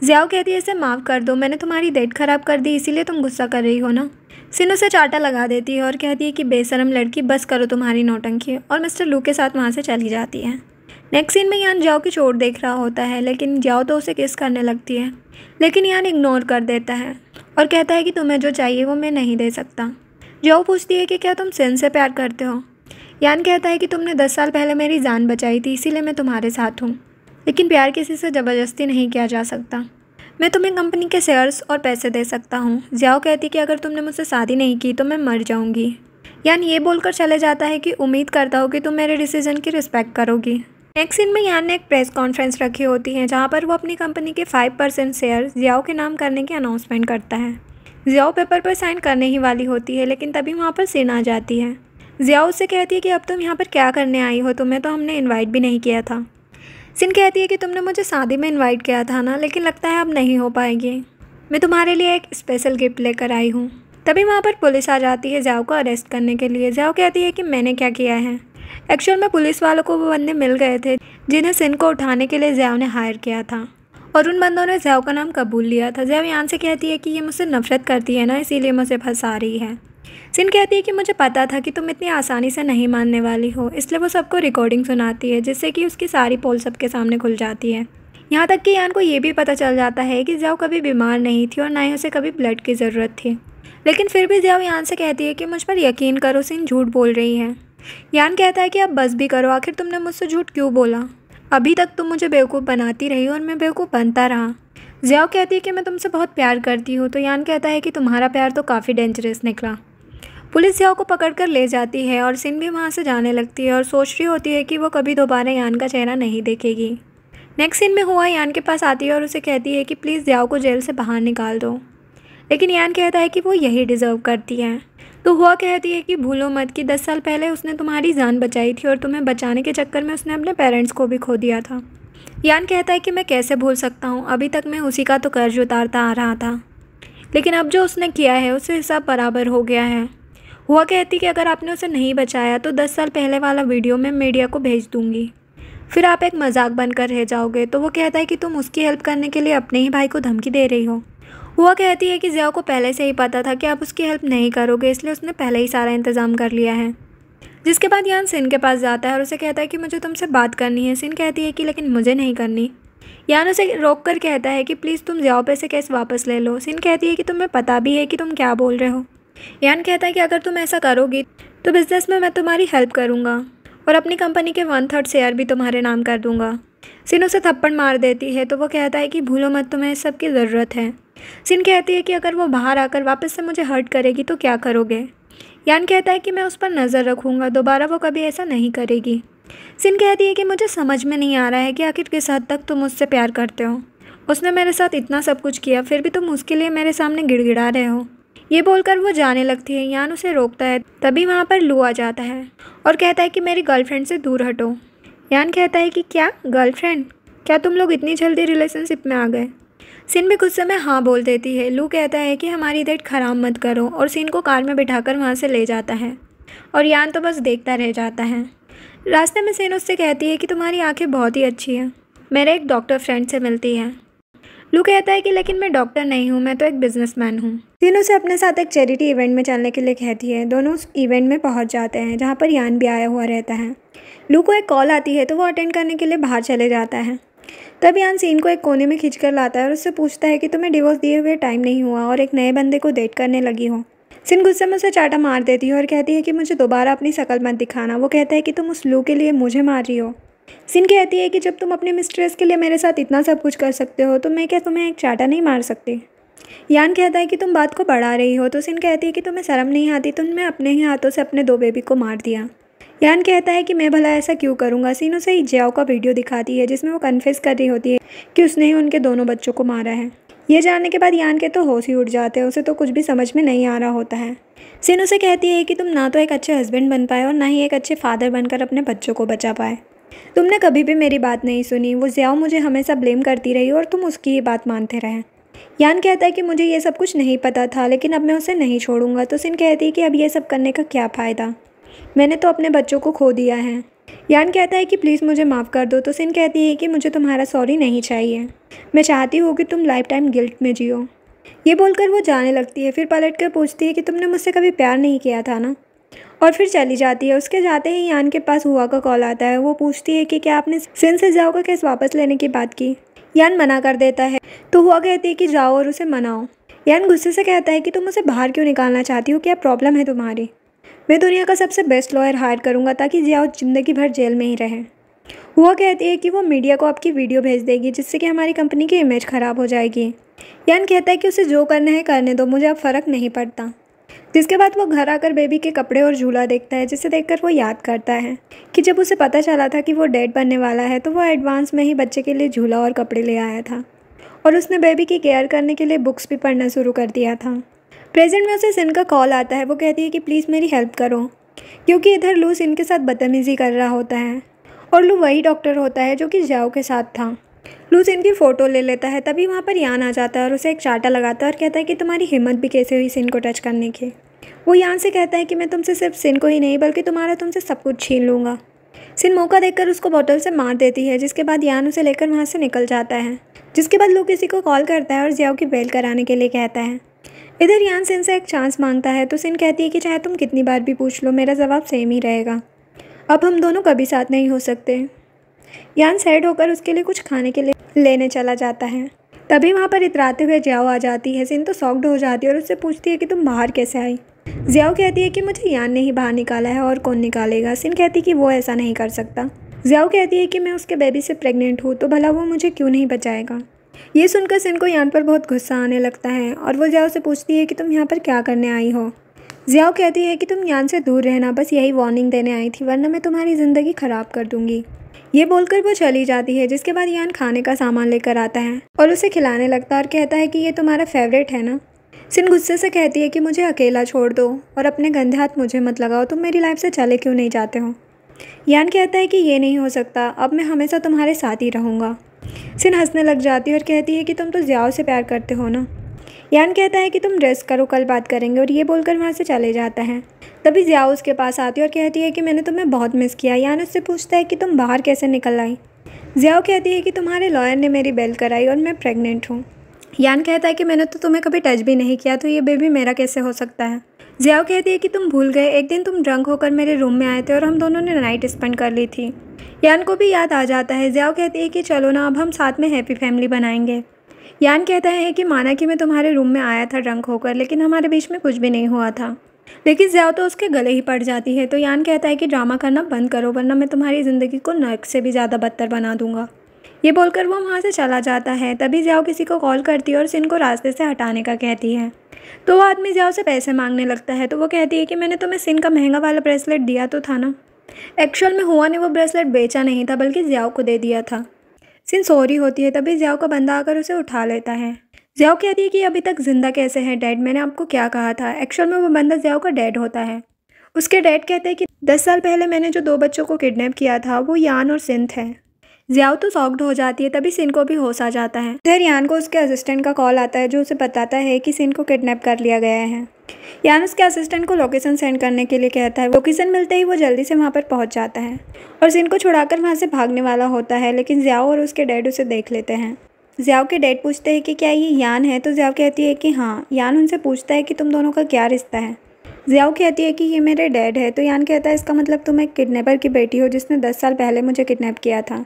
जियाओ कहती है इसे माफ़ कर दो मैंने तुम्हारी डेट ख़राब कर दी इसीलिए तुम गुस्सा कर रही हो ना सिन उसे चाटा लगा देती है और कहती है कि बेसरम लड़की बस करो तुम्हारी नौटंकी और मिस्टर लू के साथ वहाँ से चली जाती है नेक्स्ट सीन में यान जाओ की चोट देख रहा होता है लेकिन जाओ तो उसे किस करने लगती है लेकिन यान इग्नोर कर देता है और कहता है कि तुम्हें जो चाहिए वो मैं नहीं दे सकता जाओ पूछती है कि क्या तुम सिन से प्यार करते हो यान कहता है कि तुमने दस साल पहले मेरी जान बचाई थी इसीलिए मैं तुम्हारे साथ हूँ लेकिन प्यार किसी से ज़बरदस्ती नहीं किया जा सकता मैं तुम्हें कंपनी के शेयर्स और पैसे दे सकता हूँ जियाओ कहती कि अगर तुमने मुझसे शादी नहीं की तो मैं मर जाऊँगी यान ये बोलकर चले जाता है कि उम्मीद करता हो कि तुम मेरे डिसीजन की रिस्पेक्ट करोगी नेक्स्ट सीन में यान ने एक प्रेस कॉन्फ्रेंस रखी होती है जहाँ पर वो अपनी कंपनी के फाइव परसेंट शेयर जियाओ के नाम करने की अनाउंसमेंट करता है जियाओ पेपर पर साइन करने ही वाली होती है लेकिन तभी वहाँ पर सीन आ जाती है जियाओ उससे कहती है कि अब तुम यहाँ पर क्या करने आई हो तुम्हें तो हमने इन्वाइट भी नहीं किया था सिन कहती है कि तुमने मुझे शादी में इनवाइट किया था ना लेकिन लगता है अब नहीं हो पाएगी मैं तुम्हारे लिए एक स्पेशल गिफ्ट लेकर आई हूँ तभी वहाँ पर पुलिस आ जाती है जाओ को अरेस्ट करने के लिए जाओ कहती है कि मैंने क्या किया है एक्चुअल में पुलिस वालों को वो बंदे मिल गए थे जिन्हें सिन को उठाने के लिए जयाव ने हायर किया था और उन बंदों ने जयाव का नाम कबूल लिया था ज़ैव यहाँ से कहती है कि ये मुझसे नफरत करती है ना इसीलिए मुझे फंसा रही है सिन कहती है कि मुझे पता था कि तुम इतनी आसानी से नहीं मानने वाली हो इसलिए वो सबको रिकॉर्डिंग सुनाती है जिससे कि उसकी सारी पोल सबके सामने खुल जाती है यहाँ तक कि यान को ये भी पता चल जाता है कि जाओ कभी बीमार नहीं थी और ना ही उसे कभी ब्लड की ज़रूरत थी लेकिन फिर भी जाओ यान से कहती है कि मुझ पर यकीन करो सिन झूठ बोल रही है यान कहता है कि आप बस भी करो आखिर तुमने मुझसे झूठ क्यों बोला अभी तक तुम मुझे बेवकूफ़ बनाती रही और मैं बेवकूफ़ बनता रहा जियाओ कहती है कि मैं तुमसे बहुत प्यार करती हूँ तो यान कहता है कि तुम्हारा प्यार तो काफ़ी डेंजरस निकला पुलिस याओ को पकड़कर ले जाती है और सिन भी वहाँ से जाने लगती है और सोच रही होती है कि वो कभी दोबारा यान का चेहरा नहीं देखेगी नेक्स्ट सीन में हुआ यान के पास आती है और उसे कहती है कि प्लीज़ दयाओ को जेल से बाहर निकाल दो लेकिन यान कहता है कि वो यही डिज़र्व करती है तो हुआ कहती है कि भूलो मत कि दस साल पहले उसने तुम्हारी जान बचाई थी और तुम्हें बचाने के चक्कर में उसने अपने पेरेंट्स को भी खो दिया था यान कहता है कि मैं कैसे भूल सकता हूँ अभी तक मैं उसी का तो कर्ज उतारता आ रहा था लेकिन अब जो उसने किया है उससे हिसाब बराबर हो गया है हुआ कहती कि अगर आपने उसे नहीं बचाया तो दस साल पहले वाला वीडियो मैं मीडिया को भेज दूँगी फिर आप एक मजाक बनकर रह जाओगे तो वो कहता है कि तुम उसकी हेल्प करने के लिए अपने ही भाई को धमकी दे रही हो हुआ कहती है कि जयाओ को पहले से ही पता था कि आप उसकी हेल्प नहीं करोगे इसलिए उसने पहले ही सारा इंतज़ाम कर लिया है जिसके बाद यान सिन के पास जाता है और उसे कहता है कि मुझे तुमसे बात करनी है सिन कहती है कि लेकिन मुझे नहीं करनी यान उसे रोक कर कहता है कि प्लीज़ तुम ज़ियाओ पे से केस वापस ले लो सिन कहती है कि तुम्हें पता भी है कि तुम क्या बोल रहे हो यान कहता है कि अगर तुम ऐसा करोगी तो बिज़नेस में मैं तुम्हारी हेल्प करूँगा और अपनी कंपनी के वन थर्ड शेयर भी तुम्हारे नाम कर दूँगा सिन उसे थप्पड़ मार देती है तो वो कहता है कि भूलो मत तुम्हें इस सब की ज़रूरत है सिन कहती है कि अगर वो बाहर आकर वापस से मुझे हर्ट करेगी तो क्या करोगे यान कहता है कि मैं उस पर नज़र रखूँगा दोबारा वो कभी ऐसा नहीं करेगी सिन कहती है कि मुझे समझ में नहीं आ रहा है कि आखिर किस हद तक तुम उससे प्यार करते हो उसने मेरे साथ इतना सब कुछ किया फिर भी तुम उसके लिए मेरे सामने गिड़गिड़ा रहे हो ये बोलकर वो जाने लगती है यान उसे रोकता है तभी वहाँ पर लू आ जाता है और कहता है कि मेरी गर्लफ्रेंड से दूर हटो यान कहता है कि क्या गर्लफ्रेंड क्या तुम लोग इतनी जल्दी रिलेशनशिप में आ गए सिन भी कुछ समय हाँ बोल देती है लू कहता है कि हमारी डेट ख़राब मत करो और सिन को कार में बिठाकर वहाँ से ले जाता है और यान तो बस देखता रह जाता है रास्ते में सिन उससे कहती है कि तुम्हारी आंखें बहुत ही अच्छी हैं मेरे एक डॉक्टर फ्रेंड से मिलती है लू कहता है कि लेकिन मैं डॉक्टर नहीं हूँ मैं तो एक बिजनेसमैन हूँ तीन उसे अपने साथ एक चैरिटी इवेंट में चलने के लिए कहती है दोनों उस इवेंट में पहुँच जाते हैं जहाँ पर यान भी आया हुआ रहता है लू को एक कॉल आती है तो वो अटेंड करने के लिए बाहर चले जाता है तब यान सीन को एक कोने में खींच कर लाता है और उससे पूछता है कि तुम्हें डिवोर्स दिए हुए टाइम नहीं हुआ और एक नए बंदे को डेट करने लगी हो सिन गुस्से में उसे चाटा मार देती है और कहती है कि मुझे दोबारा अपनी शकल मत दिखाना वो कहता है कि तुम उस लू के लिए मुझे मार रही हो सिन कहती है कि जब तुम अपने मिस्ट्रेस के लिए मेरे साथ इतना सब कुछ कर सकते हो तो मैं क्या तुम्हें एक चाटा नहीं मार सकती यान कहता है कि तुम बात को बढ़ा रही हो तो सिन कहती है कि तुम्हें शर्म नहीं आती तुमने अपने ही हाथों से अपने दो बेबी को मार दिया यान कहता है कि मैं भला ऐसा क्यों करूँगा सीन उसे जयाओ का वीडियो दिखाती है जिसमें वो कन्फेस कर रही होती है कि उसने ही उनके दोनों बच्चों को मारा है ये जानने के बाद यान के तो होश ही उठ जाते हैं उसे तो कुछ भी समझ में नहीं आ रहा होता है सिन उसे कहती है कि तुम ना तो एक अच्छे हस्बैंड बन पाए और ना ही एक अच्छे फादर बनकर अपने बच्चों को बचा पाए तुमने कभी भी मेरी बात नहीं सुनी वो ज़ियाओ मुझे हमेशा ब्लेम करती रही और तुम उसकी ये बात मानते रहे यान कहता है कि मुझे ये सब कुछ नहीं पता था लेकिन अब मैं उसे नहीं छोड़ूंगा तो सिन कहती है कि अब ये सब करने का क्या फ़ायदा मैंने तो अपने बच्चों को खो दिया है यान कहता है कि प्लीज़ मुझे माफ़ कर दो तो सिन कहती है कि मुझे तुम्हारा सॉरी नहीं चाहिए मैं चाहती हूँ कि तुम लाइफ टाइम गिल्ट में जियो ये बोलकर वो जाने लगती है फिर पलट कर पूछती है कि तुमने मुझसे कभी प्यार नहीं किया था ना और फिर चली जाती है उसके जाते ही यान के पास हुआ का कॉल आता है वो पूछती है कि क्या आपने सिन से जाओ का केस वापस लेने की बात की यान मना कर देता है तो हुआ कहती है कि जाओ और उसे मनाओ यान गुस्से से कहता है कि तुम उसे बाहर क्यों निकालना चाहती हो क्या प्रॉब्लम है तुम्हारी मैं दुनिया का सबसे बेस्ट लॉयर हायर करूँगा ताकि जियाओ ज़िंदगी भर जेल में ही रहे हुआ कहती है कि वो मीडिया को आपकी वीडियो भेज देगी जिससे कि हमारी कंपनी की इमेज ख़राब हो जाएगी यान कहता है कि उसे जो करना है करने दो मुझे अब फ़र्क नहीं पड़ता जिसके बाद वो घर आकर बेबी के कपड़े और झूला देखता है जिसे देखकर वो याद करता है कि जब उसे पता चला था कि वो डेड बनने वाला है तो वो एडवांस में ही बच्चे के लिए झूला और कपड़े ले आया था और उसने बेबी की केयर करने के लिए बुक्स भी पढ़ना शुरू कर दिया था प्रेजेंट में उसे सिन का कॉल आता है वो कहती है कि प्लीज़ मेरी हेल्प करो क्योंकि इधर लू सिन के साथ बदतमीज़ी कर रहा होता है और लू वही डॉक्टर होता है जो कि जाओ के साथ था लूसिन की फ़ोटो ले लेता है तभी वहाँ पर यान आ जाता है और उसे एक चाटा लगाता है और कहता है कि तुम्हारी हिम्मत भी कैसे हुई सिन को टच करने की वो यान से कहता है कि मैं तुमसे सिर्फ सिन को ही नहीं बल्कि तुम्हारा तुमसे सब कुछ छीन लूँगा सिन मौका देखकर उसको बोतल से मार देती है जिसके बाद यान उसे लेकर वहाँ से निकल जाता है जिसके बाद लू किसी को कॉल करता है और जियाओ की बेल कराने के लिए कहता है इधर यान सिन से एक चांस मांगता है तो सिन कहती है कि चाहे तुम कितनी बार भी पूछ लो मेरा जवाब सेम ही रहेगा अब हम दोनों कभी साथ नहीं हो सकते यान सैड होकर उसके लिए कुछ खाने के लिए लेने चला जाता है तभी वहाँ पर इतराते हुए जियाओ आ जाती है सिन तो सॉक्ड हो जाती है और उससे पूछती है कि तुम बाहर कैसे आई जियाओ कहती है कि मुझे यान ने ही बाहर निकाला है और कौन निकालेगा सिन कहती कि वो ऐसा नहीं कर सकता जियाओ कहती है कि मैं उसके बेबी से प्रेग्नेंट हूँ तो भला वो मुझे क्यों नहीं बचाएगा ये सुनकर सिन को यान पर बहुत गुस्सा आने लगता है और वो जियाओ से पूछती है कि तुम यहाँ पर क्या करने आई हो जियाओ कहती है कि तुम यान से दूर रहना बस यही वार्निंग देने आई थी वरना मैं तुम्हारी ज़िंदगी ख़राब कर दूंगी ये बोलकर वो चली जाती है जिसके बाद यान खाने का सामान लेकर आता है और उसे खिलाने लगता है और कहता है कि ये तुम्हारा फेवरेट है ना सिन गुस्से से कहती है कि मुझे अकेला छोड़ दो और अपने गंदे हाथ मुझे मत लगाओ तुम मेरी लाइफ से चले क्यों नहीं जाते हो यान कहता है कि ये नहीं हो सकता अब मैं हमेशा तुम्हारे साथ ही रहूँगा सिन हंसने लग जाती है और कहती है कि तुम तो ज़्याओ से प्यार करते हो ना यान कहता है कि तुम रेस्ट करो कल बात करेंगे और ये बोलकर वहाँ से चले जाता है तभी ज़िया उसके पास आती है और कहती है कि मैंने तुम्हें बहुत मिस किया यान उससे पूछता है कि तुम बाहर कैसे निकल आई ज़ियाओ कहती है कि तुम्हारे लॉयर ने मेरी बेल कराई और मैं प्रेग्नेंट हूँ यान कहता है कि मैंने तो तुम्हें कभी टच भी नहीं किया तो ये बेबी मेरा कैसे हो सकता है जियाओ कहती है कि तुम भूल गए एक दिन तुम ड्रंक होकर मेरे रूम में आए थे और हम दोनों ने नाइट स्पेंड कर ली थी यान को भी याद आ जाता है जियाओ कहती है कि चलो ना अब हम साथ में हैप्पी फैमिली बनाएंगे यान कहता है कि माना कि मैं तुम्हारे रूम में आया था ड्रंक होकर लेकिन हमारे बीच में कुछ भी नहीं हुआ था लेकिन ज़्यादा तो उसके गले ही पड़ जाती है तो यान कहता है कि ड्रामा करना बंद करो वरना मैं तुम्हारी ज़िंदगी को नर्क से भी ज़्यादा बदतर बना दूंगा ये बोलकर वो वहाँ से चला जाता है तभी ज़्याओ किसी को कॉल करती है और सिन को रास्ते से हटाने का कहती है तो वो आदमी ज़्याओ से पैसे मांगने लगता है तो वो कहती है कि मैंने तुम्हें सिन का महंगा वाला ब्रेसलेट दिया तो था ना एक्चुअल में हुआ ने वो ब्रेसलेट बेचा नहीं था बल्कि ज़्याओ को दे दिया था सोरी होती है तभी जयाओ का बंदा आकर उसे उठा लेता है जयाओ कहती है कि अभी तक ज़िंदा कैसे है डैड मैंने आपको क्या कहा था एक्चुअल में वो बंदा जयाओ का डैड होता है उसके डैड कहते हैं कि दस साल पहले मैंने जो दो बच्चों को किडनैप किया था वो यान और सिंथ है जियाओ तो सॉक्ड हो जाती है तभी सिन को भी होश आ जाता है फिर यान को उसके असिस्टेंट का कॉल आता है जो उसे बताता है कि सिन को किडनैप कर लिया गया है यान उसके असिस्टेंट को लोकेशन सेंड करने के लिए कहता है लोकेशन मिलते ही वो जल्दी से वहाँ पर पहुँच जाता है और सिन को छुड़ाकर वहाँ से भागने वाला होता है लेकिन जियाओ और उसके डैड उसे देख लेते हैं जियाओ के डैड पूछते हैं कि क्या ये यान है तो जियाओ कहती है कि हाँ यान उनसे पूछता है कि तुम दोनों का क्या रिश्ता है जियाओ कहती है कि ये मेरे डैड है तो यान कहता है इसका मतलब तुम एक किडनैपर की बेटी हो जिसने दस साल पहले मुझे किडनैप किया था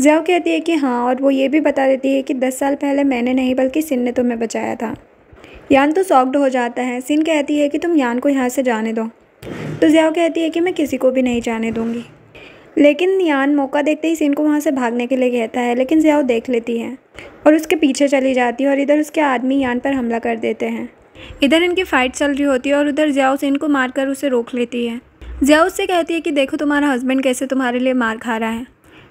जयाओ कहती है कि हाँ और वो ये भी बता देती है कि दस साल पहले मैंने नहीं बल्कि सिन ने तुम्हें बचाया था यान तो सॉक्ड हो जाता है सिन कहती है कि तुम यान को यहाँ से जाने दो तो जयाओ कहती है कि मैं किसी को भी नहीं जाने दूँगी लेकिन यान मौका देखते ही सिन को वहाँ से भागने के लिए कहता है लेकिन जयाओ देख लेती है और उसके पीछे चली जाती है और इधर उसके आदमी यान पर हमला कर देते हैं इधर इनकी फ़ाइट चल रही होती है और उधर ज़ियाओ सिन को मारकर उसे रोक लेती है जयाओ उससे कहती है कि देखो तुम्हारा हस्बैंड कैसे तुम्हारे लिए मार खा रहा है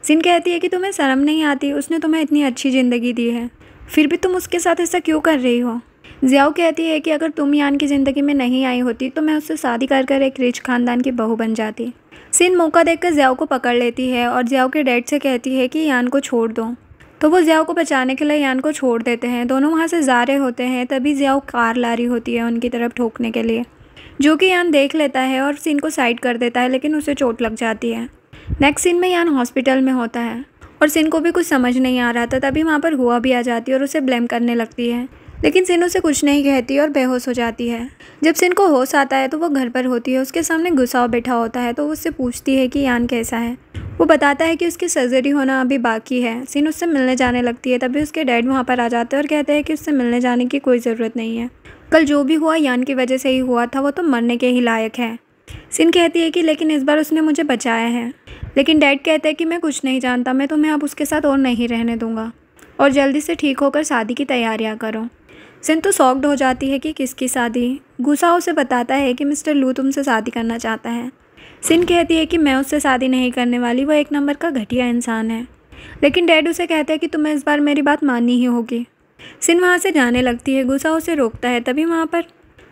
सिन कहती है कि तुम्हें शर्म नहीं आती उसने तुम्हें इतनी अच्छी ज़िंदगी दी है फिर भी तुम उसके साथ ऐसा क्यों कर रही हो जियाओ कहती है कि अगर तुम यान की ज़िंदगी में नहीं आई होती तो मैं उससे शादी कर कर एक रिच खानदान की बहू बन जाती सिन मौका देखकर जियाओ को पकड़ लेती है और जियाओ के डैड से कहती है कि यान को छोड़ दो तो वो जियाओ को बचाने के लिए यान को छोड़ देते हैं दोनों वहाँ से जा रहे होते हैं तभी जियाओ कार ला रही होती है उनकी तरफ ठोकने के लिए जो कि यान देख लेता है और सिन को साइड कर देता है लेकिन उसे चोट लग जाती है नेक्स्ट सीन में यान हॉस्पिटल में होता है और सिन को भी कुछ समझ नहीं आ रहा था तभी वहाँ पर हुआ भी आ जाती है और उसे ब्लेम करने लगती है लेकिन सिन उसे कुछ नहीं कहती और बेहोश हो जाती है जब सिन को होश आता है तो वो घर पर होती है उसके सामने गुस्सा बैठा होता है तो वो उससे पूछती है कि यान कैसा है वो बताता है कि उसकी सर्जरी होना अभी बाकी है सिन उससे मिलने जाने लगती है तभी उसके डैड वहाँ पर आ जाते हैं और कहते हैं कि उससे मिलने जाने की कोई ज़रूरत नहीं है कल जो भी हुआ यान की वजह से ही हुआ था वो तो मरने के ही लायक है सिन कहती है कि लेकिन इस बार उसने मुझे बचाया है लेकिन डैड कहते हैं कि मैं कुछ नहीं जानता मैं तुम्हें अब उसके साथ और नहीं रहने दूंगा और जल्दी से ठीक होकर शादी की तैयारियाँ करो सिन तो सॉक्ड हो जाती है कि किसकी शादी गुस्सा उसे बताता है कि मिस्टर लू तुमसे शादी करना चाहता है सिन कहती है कि मैं उससे शादी नहीं करने वाली वो एक नंबर का घटिया इंसान है लेकिन डैड उसे कहता है कि तुम्हें इस बार मेरी बात माननी ही होगी सिन वहाँ से जाने लगती है गुस्सा उसे रोकता है तभी वहाँ पर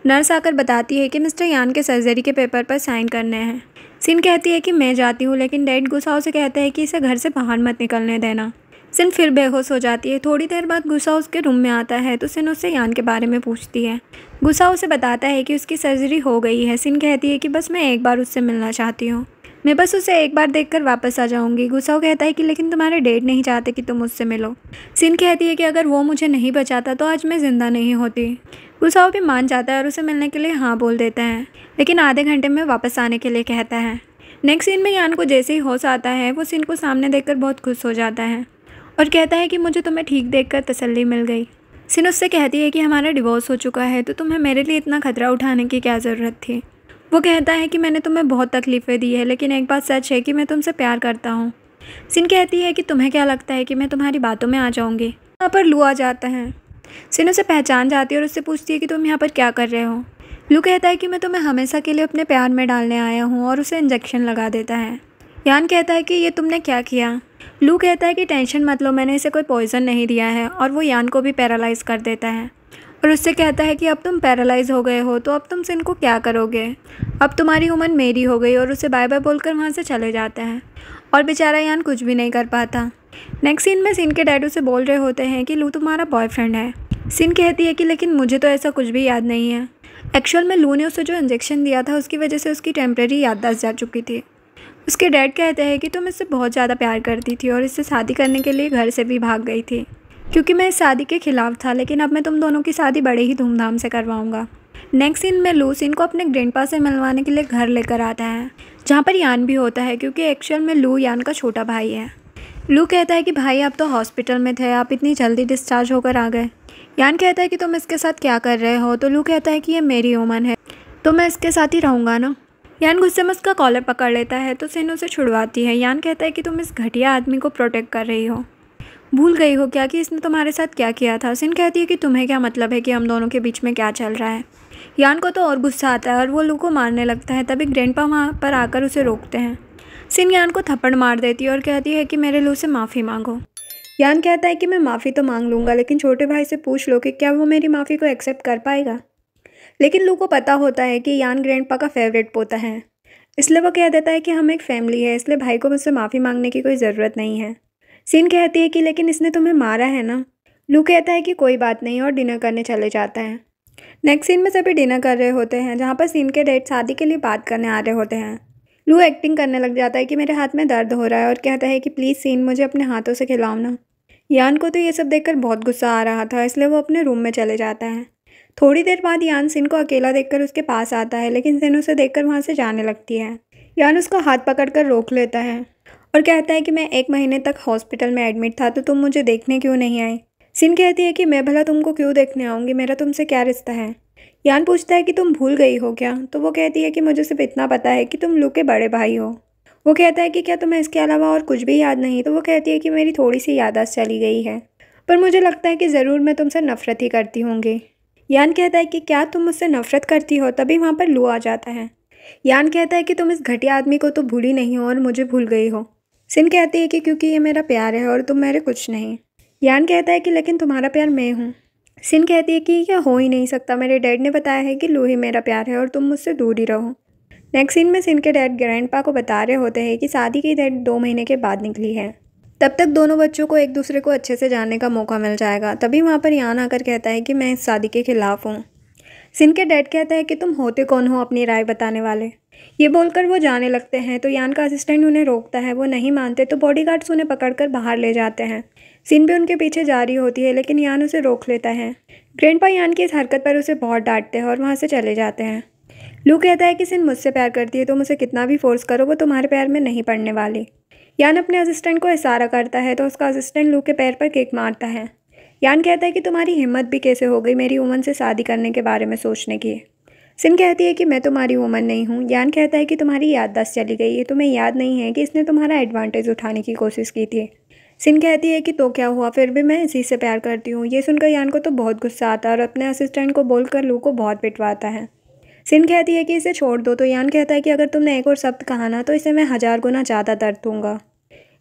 नर्स आकर बताती है कि मिस्टर यान के सर्जरी के पेपर पर साइन करने हैं सिन कहती है कि मैं जाती हूँ लेकिन डैड गुस्साओ से कहता है कि इसे घर से बाहर मत निकलने देना सिन फिर बेहोश हो जाती है थोड़ी देर बाद गुस्सा उसके रूम में आता है तो सिन उससे यान के बारे में पूछती है गुस्सा उसे बताता है कि उसकी सर्जरी हो गई है सिन कहती है कि बस मैं एक बार उससे मिलना चाहती हूँ मैं बस उसे एक बार देखकर वापस आ जाऊंगी गुस्साओ कहता है कि लेकिन तुम्हारे डेट नहीं चाहते कि तुम उससे मिलो सिन कहती है कि अगर वो मुझे नहीं बचाता तो आज मैं ज़िंदा नहीं होती गुस्साओ भी मान जाता है और उसे मिलने के लिए हाँ बोल देता है लेकिन आधे घंटे में वापस आने के लिए कहता है नेक्स्ट सीन में यान को जैसे ही होश आता है वो सीन को सामने देख बहुत खुश हो जाता है और कहता है कि मुझे तुम्हें ठीक देख तसल्ली मिल गई सिन उससे कहती है कि हमारा डिवोर्स हो चुका है तो तुम्हें मेरे लिए इतना खतरा उठाने की क्या ज़रूरत थी वो कहता है कि मैंने तुम्हें बहुत तकलीफ़ें दी है लेकिन एक बात सच है कि मैं तुमसे प्यार करता हूँ सिन कहती है कि तुम्हें क्या लगता है कि मैं तुम्हारी बातों में आ जाऊँगी यहाँ पर लू आ जाता है सिन उसे पहचान जाती है और उससे पूछती है कि तुम यहाँ पर क्या कर रहे हो लू कहता है कि मैं तुम्हें हमेशा के लिए अपने प्यार में डालने आया हूँ और उसे इंजेक्शन लगा देता है यान कहता है कि ये तुमने क्या किया लू कहता है कि टेंशन मत लो मैंने इसे कोई पॉइज़न नहीं दिया है और वो यान को भी पैरालाइज कर देता है और उससे कहता है कि अब तुम पैरालाइज हो गए हो तो अब तुम सिन को क्या करोगे अब तुम्हारी उम्र मेरी हो गई और उसे बाय बाय बोलकर वहाँ से चले जाता है और बेचारा यान कुछ भी नहीं कर पाता नेक्स्ट सीन में सिन के डैडू से बोल रहे होते हैं कि लू तुम्हारा बॉयफ्रेंड है सिन कहती है कि लेकिन मुझे तो ऐसा कुछ भी याद नहीं है एक्चुअल में लू ने उसे जो इंजेक्शन दिया था उसकी वजह से उसकी टेम्प्रेरी याददाश्त जा चुकी थी उसके डैड कहते हैं कि तुम इससे बहुत ज़्यादा प्यार करती थी और इससे शादी करने के लिए घर से भी भाग गई थी क्योंकि मैं इस शादी के ख़िलाफ़ था लेकिन अब मैं तुम दोनों की शादी बड़े ही धूमधाम से करवाऊंगा नेक्स्ट सीन में सीन को अपने ग्रैंडपा से मिलवाने के लिए घर लेकर आता है जहाँ पर यान भी होता है क्योंकि एक्चुअल में लू यान का छोटा भाई है लू कहता है कि भाई आप तो हॉस्पिटल में थे आप इतनी जल्दी डिस्चार्ज होकर आ गए यान कहता है कि तुम इसके साथ क्या कर रहे हो तो लू कहता है कि ये मेरी उमन है तो मैं इसके साथ ही रहूँगा ना यान गुस्से में उसका कॉलर पकड़ लेता है तो सिन उसे छुड़वाती है यान कहता है कि तुम इस घटिया आदमी को प्रोटेक्ट कर रही हो भूल गई हो क्या कि इसने तुम्हारे साथ क्या किया था सिन कहती है कि तुम्हें क्या मतलब है कि हम दोनों के बीच में क्या चल रहा है यान को तो और गुस्सा आता है और वो लू को मारने लगता है तभी ग्रैंडपा वहाँ पर आकर उसे रोकते हैं सिन यान को थप्पड़ मार देती है और कहती है कि मेरे लू से माफ़ी मांगो यान कहता है कि मैं माफ़ी तो मांग लूँगा लेकिन छोटे भाई से पूछ लो कि क्या वो मेरी माफ़ी को एक्सेप्ट कर पाएगा लेकिन लू को पता होता है कि यान ग्रैंडपा का फेवरेट पोता है इसलिए वो कह देता है कि हम एक फैमिली है इसलिए भाई को मुझसे माफ़ी मांगने की कोई ज़रूरत नहीं है सीन कहती है कि लेकिन इसने तुम्हें मारा है ना लू कहता है कि कोई बात नहीं और डिनर करने चले जाता है नेक्स्ट सीन में सभी डिनर कर रहे होते हैं जहाँ पर सीन के डेट शादी के लिए बात करने आ रहे होते हैं लू एक्टिंग करने लग जाता है कि मेरे हाथ में दर्द हो रहा है और कहता है कि प्लीज़ सीन मुझे अपने हाथों से खिलाओ ना यान को तो ये सब देखकर बहुत गुस्सा आ रहा था इसलिए वो अपने रूम में चले जाता है थोड़ी देर बाद यान सिन को अकेला देखकर उसके पास आता है लेकिन सिन उसे देखकर वहाँ से जाने लगती है यान उसका हाथ पकड़कर रोक लेता है और कहता है कि मैं एक महीने तक हॉस्पिटल में एडमिट था तो तुम मुझे देखने क्यों नहीं आए सिन कहती है कि मैं भला तुमको क्यों देखने आऊँगी मेरा तुमसे क्या रिश्ता है यान पूछता है कि तुम भूल गई हो क्या तो वो कहती है कि मुझे सिर्फ इतना पता है कि तुम लू के बड़े भाई हो वो कहता है कि क्या तुम्हें इसके अलावा और कुछ भी याद नहीं तो वो कहती है कि मेरी थोड़ी सी यादाश्त चली गई है पर मुझे लगता है कि ज़रूर मैं तुमसे नफ़रत ही करती होंगी यान कहता है कि क्या तुम मुझसे नफ़रत करती हो तभी वहाँ पर लू आ जाता है यान कहता है कि तुम इस घटिया आदमी को तो भूली नहीं हो और मुझे भूल गई हो सिन कहती है कि क्योंकि ये मेरा प्यार है और तुम मेरे कुछ नहीं यान कहता है कि लेकिन तुम्हारा प्यार मैं हूँ सिन कहती है कि यह हो ही नहीं सकता मेरे डैड ने बताया है कि लू ही मेरा प्यार है और तुम मुझसे दूर ही रहो नेक्स्ट सीन में सिन के डैड ग्रैंड को बता रहे होते हैं कि शादी की डेट दो महीने के बाद निकली है तब तक दोनों बच्चों को एक दूसरे को अच्छे से जानने का मौका मिल जाएगा तभी वहाँ पर यान आकर कहता है कि मैं इस शादी के खिलाफ हूँ सिन के डैड कहता है कि तुम होते कौन हो अपनी राय बताने वाले ये बोलकर वो जाने लगते हैं तो यान का असिस्टेंट उन्हें रोकता है वो नहीं मानते तो बॉडी उन्हें पकड़ बाहर ले जाते हैं सिन भी उनके पीछे जारी होती है लेकिन यान उसे रोक लेता है ग्रैंड यान की इस हरकत पर उसे बहुत डांटते हैं और वहाँ से चले जाते हैं लू कहता है कि सिन मुझसे प्यार करती है तुम तो उसे कितना भी फोर्स करो वो तुम्हारे प्यार में नहीं पड़ने वाली यान अपने असिस्टेंट को इशारा करता है तो उसका असिस्टेंट लू के पैर पर केक मारता है यान कहता है कि तुम्हारी हिम्मत भी कैसे हो गई मेरी उमन से शादी करने के बारे में सोचने की सिन कहती है कि मैं तुम्हारी वुमन नहीं हूँ ज्ञान कहता है कि तुम्हारी याददाश्त चली गई है तुम्हें याद नहीं है कि इसने तुम्हारा एडवांटेज उठाने की कोशिश की थी सिन कहती है कि तो क्या हुआ फिर भी मैं इसी से प्यार करती हूँ ये सुनकर यान को तो बहुत गुस्सा आता है और अपने असिस्टेंट को बोलकर लू को बहुत पिटवाता है सिन कहती है कि इसे छोड़ दो तो यान कहता है कि अगर तुमने एक और शब्द कहा ना तो इसे मैं हज़ार गुना ज़्यादा दर्द दूंगा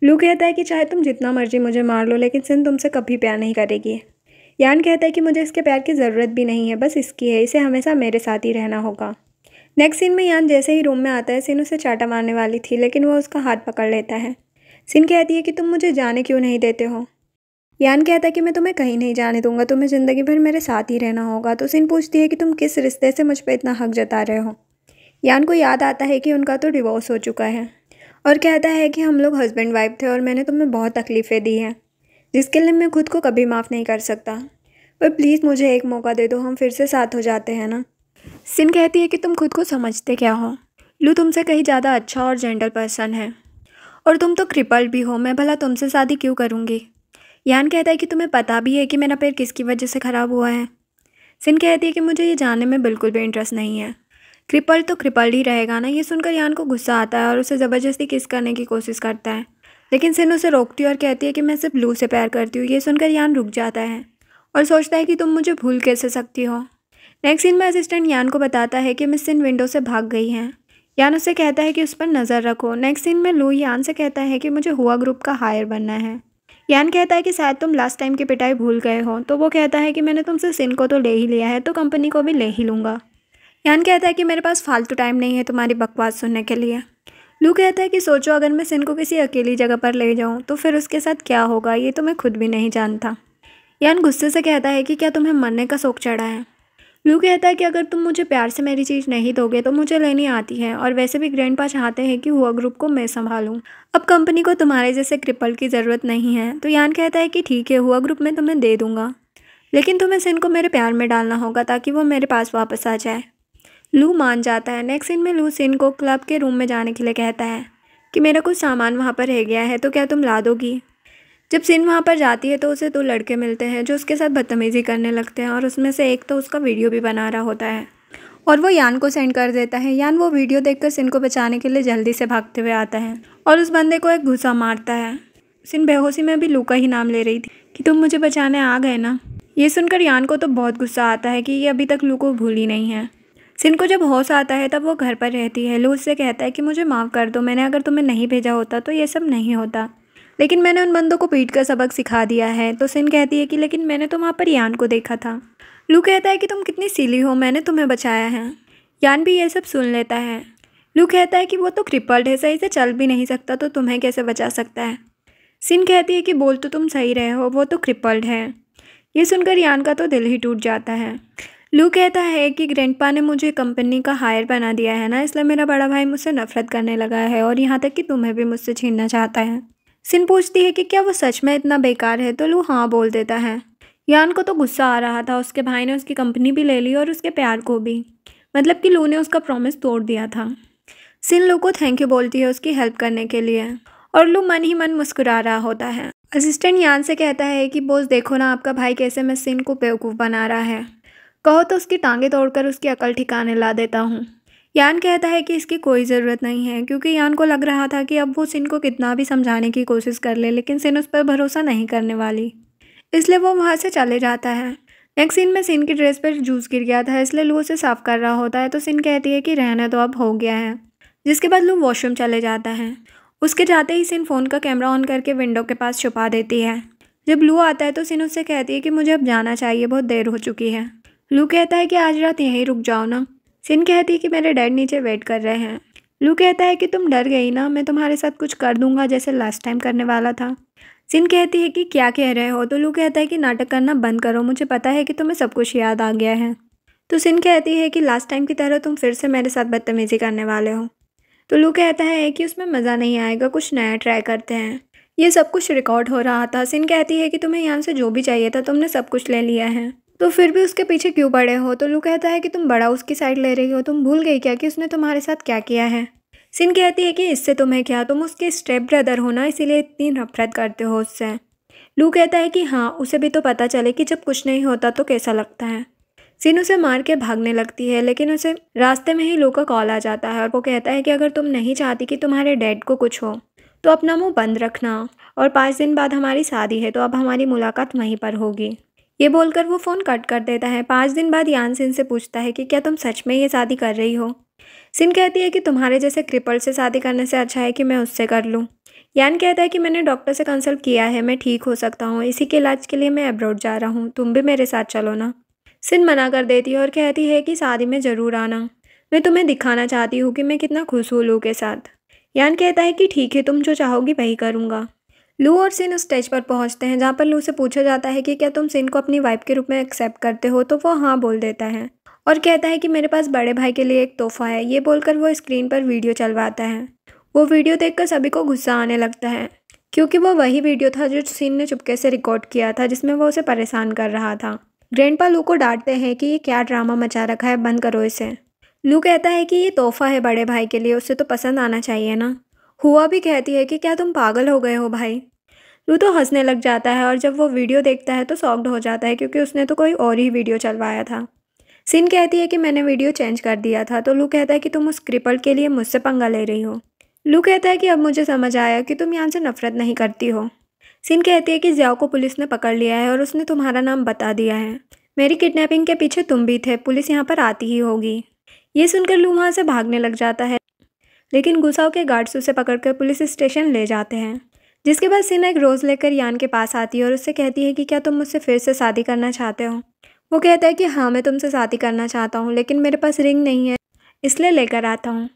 लू कहता है कि चाहे तुम जितना मर्जी मुझे मार लो लेकिन सिन तुमसे कभी प्यार नहीं करेगी यान कहता है कि मुझे इसके प्यार की ज़रूरत भी नहीं है बस इसकी है इसे हमेशा मेरे साथ ही रहना होगा नेक्स्ट सीन में यान जैसे ही रूम में आता है सिन उसे चाटा मारने वाली थी लेकिन वह उसका हाथ पकड़ लेता है सिन कहती है कि तुम मुझे जाने क्यों नहीं देते हो यान कहता है कि मैं तुम्हें कहीं नहीं जाने दूंगा तुम्हें ज़िंदगी भर मेरे साथ ही रहना होगा तो सिन पूछती है कि तुम किस रिश्ते से मुझ पर इतना हक जता रहे हो यान को याद आता है कि उनका तो डिवोर्स हो चुका है और कहता है कि हम लोग हस्बैंड वाइफ थे और मैंने तुम्हें बहुत तकलीफ़ें दी हैं जिसके लिए मैं खुद को कभी माफ़ नहीं कर सकता पर प्लीज़ मुझे एक मौका दे दो हम फिर से साथ हो जाते हैं ना सिन कहती है कि तुम खुद को समझते क्या हो लू तुमसे कहीं ज़्यादा अच्छा और जेंटल पर्सन है और तुम तो क्रिपल भी हो मैं भला तुमसे शादी क्यों करूँगी यान कहता है कि तुम्हें पता भी है कि मेरा पैर किसकी वजह से ख़राब हुआ है सिन कहती है कि मुझे ये जानने में बिल्कुल भी इंटरेस्ट नहीं है क्रिपल तो क्रिपल ही रहेगा ना ये सुनकर यान को गुस्सा आता है और उसे ज़बरदस्ती किस करने की कोशिश करता है लेकिन सिन उसे रोकती है और कहती है कि मैं सिर्फ लू से प्यार करती हूँ ये सुनकर यान रुक जाता है और सोचता है कि तुम मुझे भूल कैसे सकती हो नेक्स्ट सीन में असिस्टेंट यान को बताता है कि मिस सिन विंडो से भाग गई हैं यान उसे कहता है कि उस पर नज़र रखो नेक्स्ट सीन में लू यान से कहता है कि मुझे हुआ ग्रुप का हायर बनना है यान कहता है कि शायद तुम लास्ट टाइम की पिटाई भूल गए हो तो वो कहता है कि मैंने तुमसे सिन को तो ले ही लिया है तो कंपनी को भी ले ही लूँगा यान कहता है कि मेरे पास फालतू टाइम नहीं है तुम्हारी बकवास सुनने के लिए लू कहता है कि सोचो अगर मैं सिन को किसी अकेली जगह पर ले जाऊँ तो फिर उसके साथ क्या होगा ये तो मैं खुद भी नहीं जानता यान गुस्से से कहता है कि क्या तुम्हें मरने का शौक चढ़ा है लू कहता है कि अगर तुम मुझे प्यार से मेरी चीज़ नहीं दोगे तो मुझे लेनी आती है और वैसे भी ग्रैंड पा चाहते हैं कि हुआ ग्रुप को मैं संभालूं अब कंपनी को तुम्हारे जैसे क्रिपल की ज़रूरत नहीं है तो यान कहता है कि ठीक है हुआ ग्रुप मैं तुम्हें दे दूँगा लेकिन तुम्हें सिन को मेरे प्यार में डालना होगा ताकि वो मेरे पास वापस आ जाए लू मान जाता है नेक्स्ट सीन में लू सिन को क्लब के रूम में जाने के लिए कहता है कि मेरा कुछ सामान वहाँ पर रह गया है तो क्या तुम ला दोगी जब सिन वहाँ पर जाती है तो उसे दो लड़के मिलते हैं जो उसके साथ बदतमीज़ी करने लगते हैं और उसमें से एक तो उसका वीडियो भी बना रहा होता है और वो यान को सेंड कर देता है यान वो वीडियो देखकर सिन को बचाने के लिए जल्दी से भागते हुए आता है और उस बंदे को एक घुसा मारता है सिन बेहोशी में भी का ही नाम ले रही थी कि तुम मुझे बचाने आ गए ना ये सुनकर यान को तो बहुत गुस्सा आता है कि ये अभी तक लू को भूली नहीं है सिन को जब होश आता है तब वो घर पर रहती है लू उससे कहता है कि मुझे माफ़ कर दो मैंने अगर तुम्हें नहीं भेजा होता तो ये सब नहीं होता लेकिन मैंने उन बंदों को पीट कर सबक सिखा दिया है तो सिन कहती है कि लेकिन मैंने तो वहाँ पर यान को देखा था लू कहता है कि तुम कितनी सीली हो मैंने तुम्हें बचाया है यान भी ये सब सुन लेता है लू कहता है कि वो तो क्रिपल्ड है सही से चल भी नहीं सकता तो तुम्हें कैसे बचा सकता है सिन कहती है कि बोल तो तुम सही रहे हो वो तो क्रिपल्ड है ये सुनकर यान का तो दिल ही टूट जाता है लू कहता है कि ग्रैंडपा ने मुझे कंपनी का हायर बना दिया है ना इसलिए मेरा बड़ा भाई मुझसे नफरत करने लगा है और यहाँ तक कि तुम्हें भी मुझसे छीनना चाहता है सिन पूछती है कि क्या वो सच में इतना बेकार है तो लू हाँ बोल देता है यान को तो गुस्सा आ रहा था उसके भाई ने उसकी कंपनी भी ले ली और उसके प्यार को भी मतलब कि लू ने उसका प्रॉमिस तोड़ दिया था सिन लू को थैंक यू बोलती है उसकी हेल्प करने के लिए और लू मन ही मन मुस्कुरा रहा होता है असिस्टेंट यान से कहता है कि बोस देखो ना आपका भाई कैसे मैं सिन को बेवकूफ़ बना रहा है कहो तो उसकी टांगें तोड़कर उसकी अकल ठिकाने ला देता हूँ यान कहता है कि इसकी कोई ज़रूरत नहीं है क्योंकि यान को लग रहा था कि अब वो सिन को कितना भी समझाने की कोशिश कर ले लेकिन सिन उस पर भरोसा नहीं करने वाली इसलिए वो वहाँ से चले जाता है नेक्स्ट सीन में सिन की ड्रेस पर जूस गिर गया था इसलिए लू उसे साफ़ कर रहा होता है तो सिन कहती है कि रहना तो अब हो गया है जिसके बाद लू वॉशरूम चले जाता है उसके जाते ही सिन फ़ोन का कैमरा ऑन करके विंडो के पास छुपा देती है जब लू आता है तो सिन उससे कहती है कि मुझे अब जाना चाहिए बहुत देर हो चुकी है लू कहता है कि आज रात यहीं रुक जाओ ना सिन कहती है कि मेरे डैड नीचे वेट कर रहे हैं लू कहता है कि तुम डर गई ना मैं तुम्हारे साथ कुछ कर दूंगा जैसे लास्ट टाइम करने वाला था सिन कहती है कि क्या कह रहे हो तो लू कहता है कि नाटक करना बंद करो मुझे पता है कि तुम्हें सब कुछ याद आ गया है तो सिन कहती है कि लास्ट टाइम की तरह तुम फिर से मेरे साथ बदतमीज़ी करने वाले हो तो लू कहता है कि उसमें मज़ा नहीं आएगा कुछ नया ट्राई करते हैं ये सब कुछ रिकॉर्ड हो रहा था सिन कहती है कि तुम्हें यहाँ से जो भी चाहिए था तुमने सब कुछ ले लिया है तो फिर भी उसके पीछे क्यों पड़े हो तो लू कहता है कि तुम बड़ा उसकी साइड ले रही हो तुम भूल गई क्या कि उसने तुम्हारे साथ क्या किया है सिन कहती है कि इससे तुम्हें क्या तुम उसके स्टेप ब्रदर हो ना इसीलिए इतनी नफरत करते हो उससे लू कहता है कि हाँ उसे भी तो पता चले कि जब कुछ नहीं होता तो कैसा लगता है सिन उसे मार के भागने लगती है लेकिन उसे रास्ते में ही लू का कॉल आ जाता है और वो कहता है कि अगर तुम नहीं चाहती कि तुम्हारे डैड को कुछ हो तो अपना मुंह बंद रखना और पाँच दिन बाद हमारी शादी है तो अब हमारी मुलाकात वहीं पर होगी ये बोलकर वो फ़ोन कट कर देता है पाँच दिन बाद यान सिंह से पूछता है कि क्या तुम सच में ये शादी कर रही हो सिंह कहती है कि तुम्हारे जैसे क्रिपल से शादी करने से अच्छा है कि मैं उससे कर लूँ यान कहता है कि मैंने डॉक्टर से कंसल्ट किया है मैं ठीक हो सकता हूँ इसी के इलाज के लिए मैं अब्रॉड जा रहा हूँ तुम भी मेरे साथ चलो ना सिंह मना कर देती है और कहती है कि शादी में ज़रूर आना मैं तुम्हें दिखाना चाहती हूँ कि मैं कितना खुश हूँ लू के साथ यान कहता है कि ठीक है तुम जो चाहोगी वही करूँगा लू और सिन उस स्टेज पर पहुंचते हैं जहां पर लू से पूछा जाता है कि क्या तुम सिन को अपनी वाइफ के रूप में एक्सेप्ट करते हो तो वो हाँ बोल देता है और कहता है कि मेरे पास बड़े भाई के लिए एक तोहफा है ये बोलकर वो स्क्रीन पर वीडियो चलवाता है वो वीडियो देख सभी को गुस्सा आने लगता है क्योंकि वो वही वीडियो था जो सिन ने चुपके से रिकॉर्ड किया था जिसमें वो उसे परेशान कर रहा था ग्रैंडपा लू को डांटते हैं कि ये क्या ड्रामा मचा रखा है बंद करो इसे लू कहता है कि ये तोहफा है बड़े भाई के लिए उसे तो पसंद आना चाहिए ना हुआ भी कहती है कि क्या तुम पागल हो गए हो भाई लू तो हंसने लग जाता है और जब वो वीडियो देखता है तो सॉक्ड हो जाता है क्योंकि उसने तो कोई और ही वीडियो चलवाया था सिन कहती है कि मैंने वीडियो चेंज कर दिया था तो लू कहता है कि तुम उस क्रिपल के लिए मुझसे पंगा ले रही हो लू कहता है कि अब मुझे समझ आया कि तुम यहाँ से नफरत नहीं करती हो सिन कहती है कि जियाओ को पुलिस ने पकड़ लिया है और उसने तुम्हारा नाम बता दिया है मेरी किडनैपिंग के पीछे तुम भी थे पुलिस यहाँ पर आती ही होगी ये सुनकर लू वहाँ से भागने लग जाता है लेकिन गुसाओ के गार्ड्स उसे पकड़कर पुलिस स्टेशन ले जाते हैं जिसके बाद सिन्हा एक रोज़ लेकर यान के पास आती है और उससे कहती है कि क्या तुम मुझसे फिर से शादी करना चाहते हो वो कहता है कि हाँ मैं तुमसे शादी करना चाहता हूँ लेकिन मेरे पास रिंग नहीं है इसलिए लेकर आता हूँ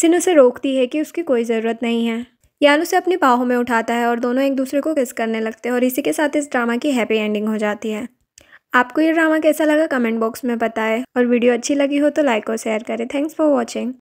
सिन उसे रोकती है कि उसकी कोई ज़रूरत नहीं है यान उसे अपनी बाहों में उठाता है और दोनों एक दूसरे को किस करने लगते हैं और इसी के साथ इस ड्रामा की हैप्पी एंडिंग हो जाती है आपको ये ड्रामा कैसा लगा कमेंट बॉक्स में बताएं और वीडियो अच्छी लगी हो तो लाइक और शेयर करें थैंक्स फॉर वॉचिंग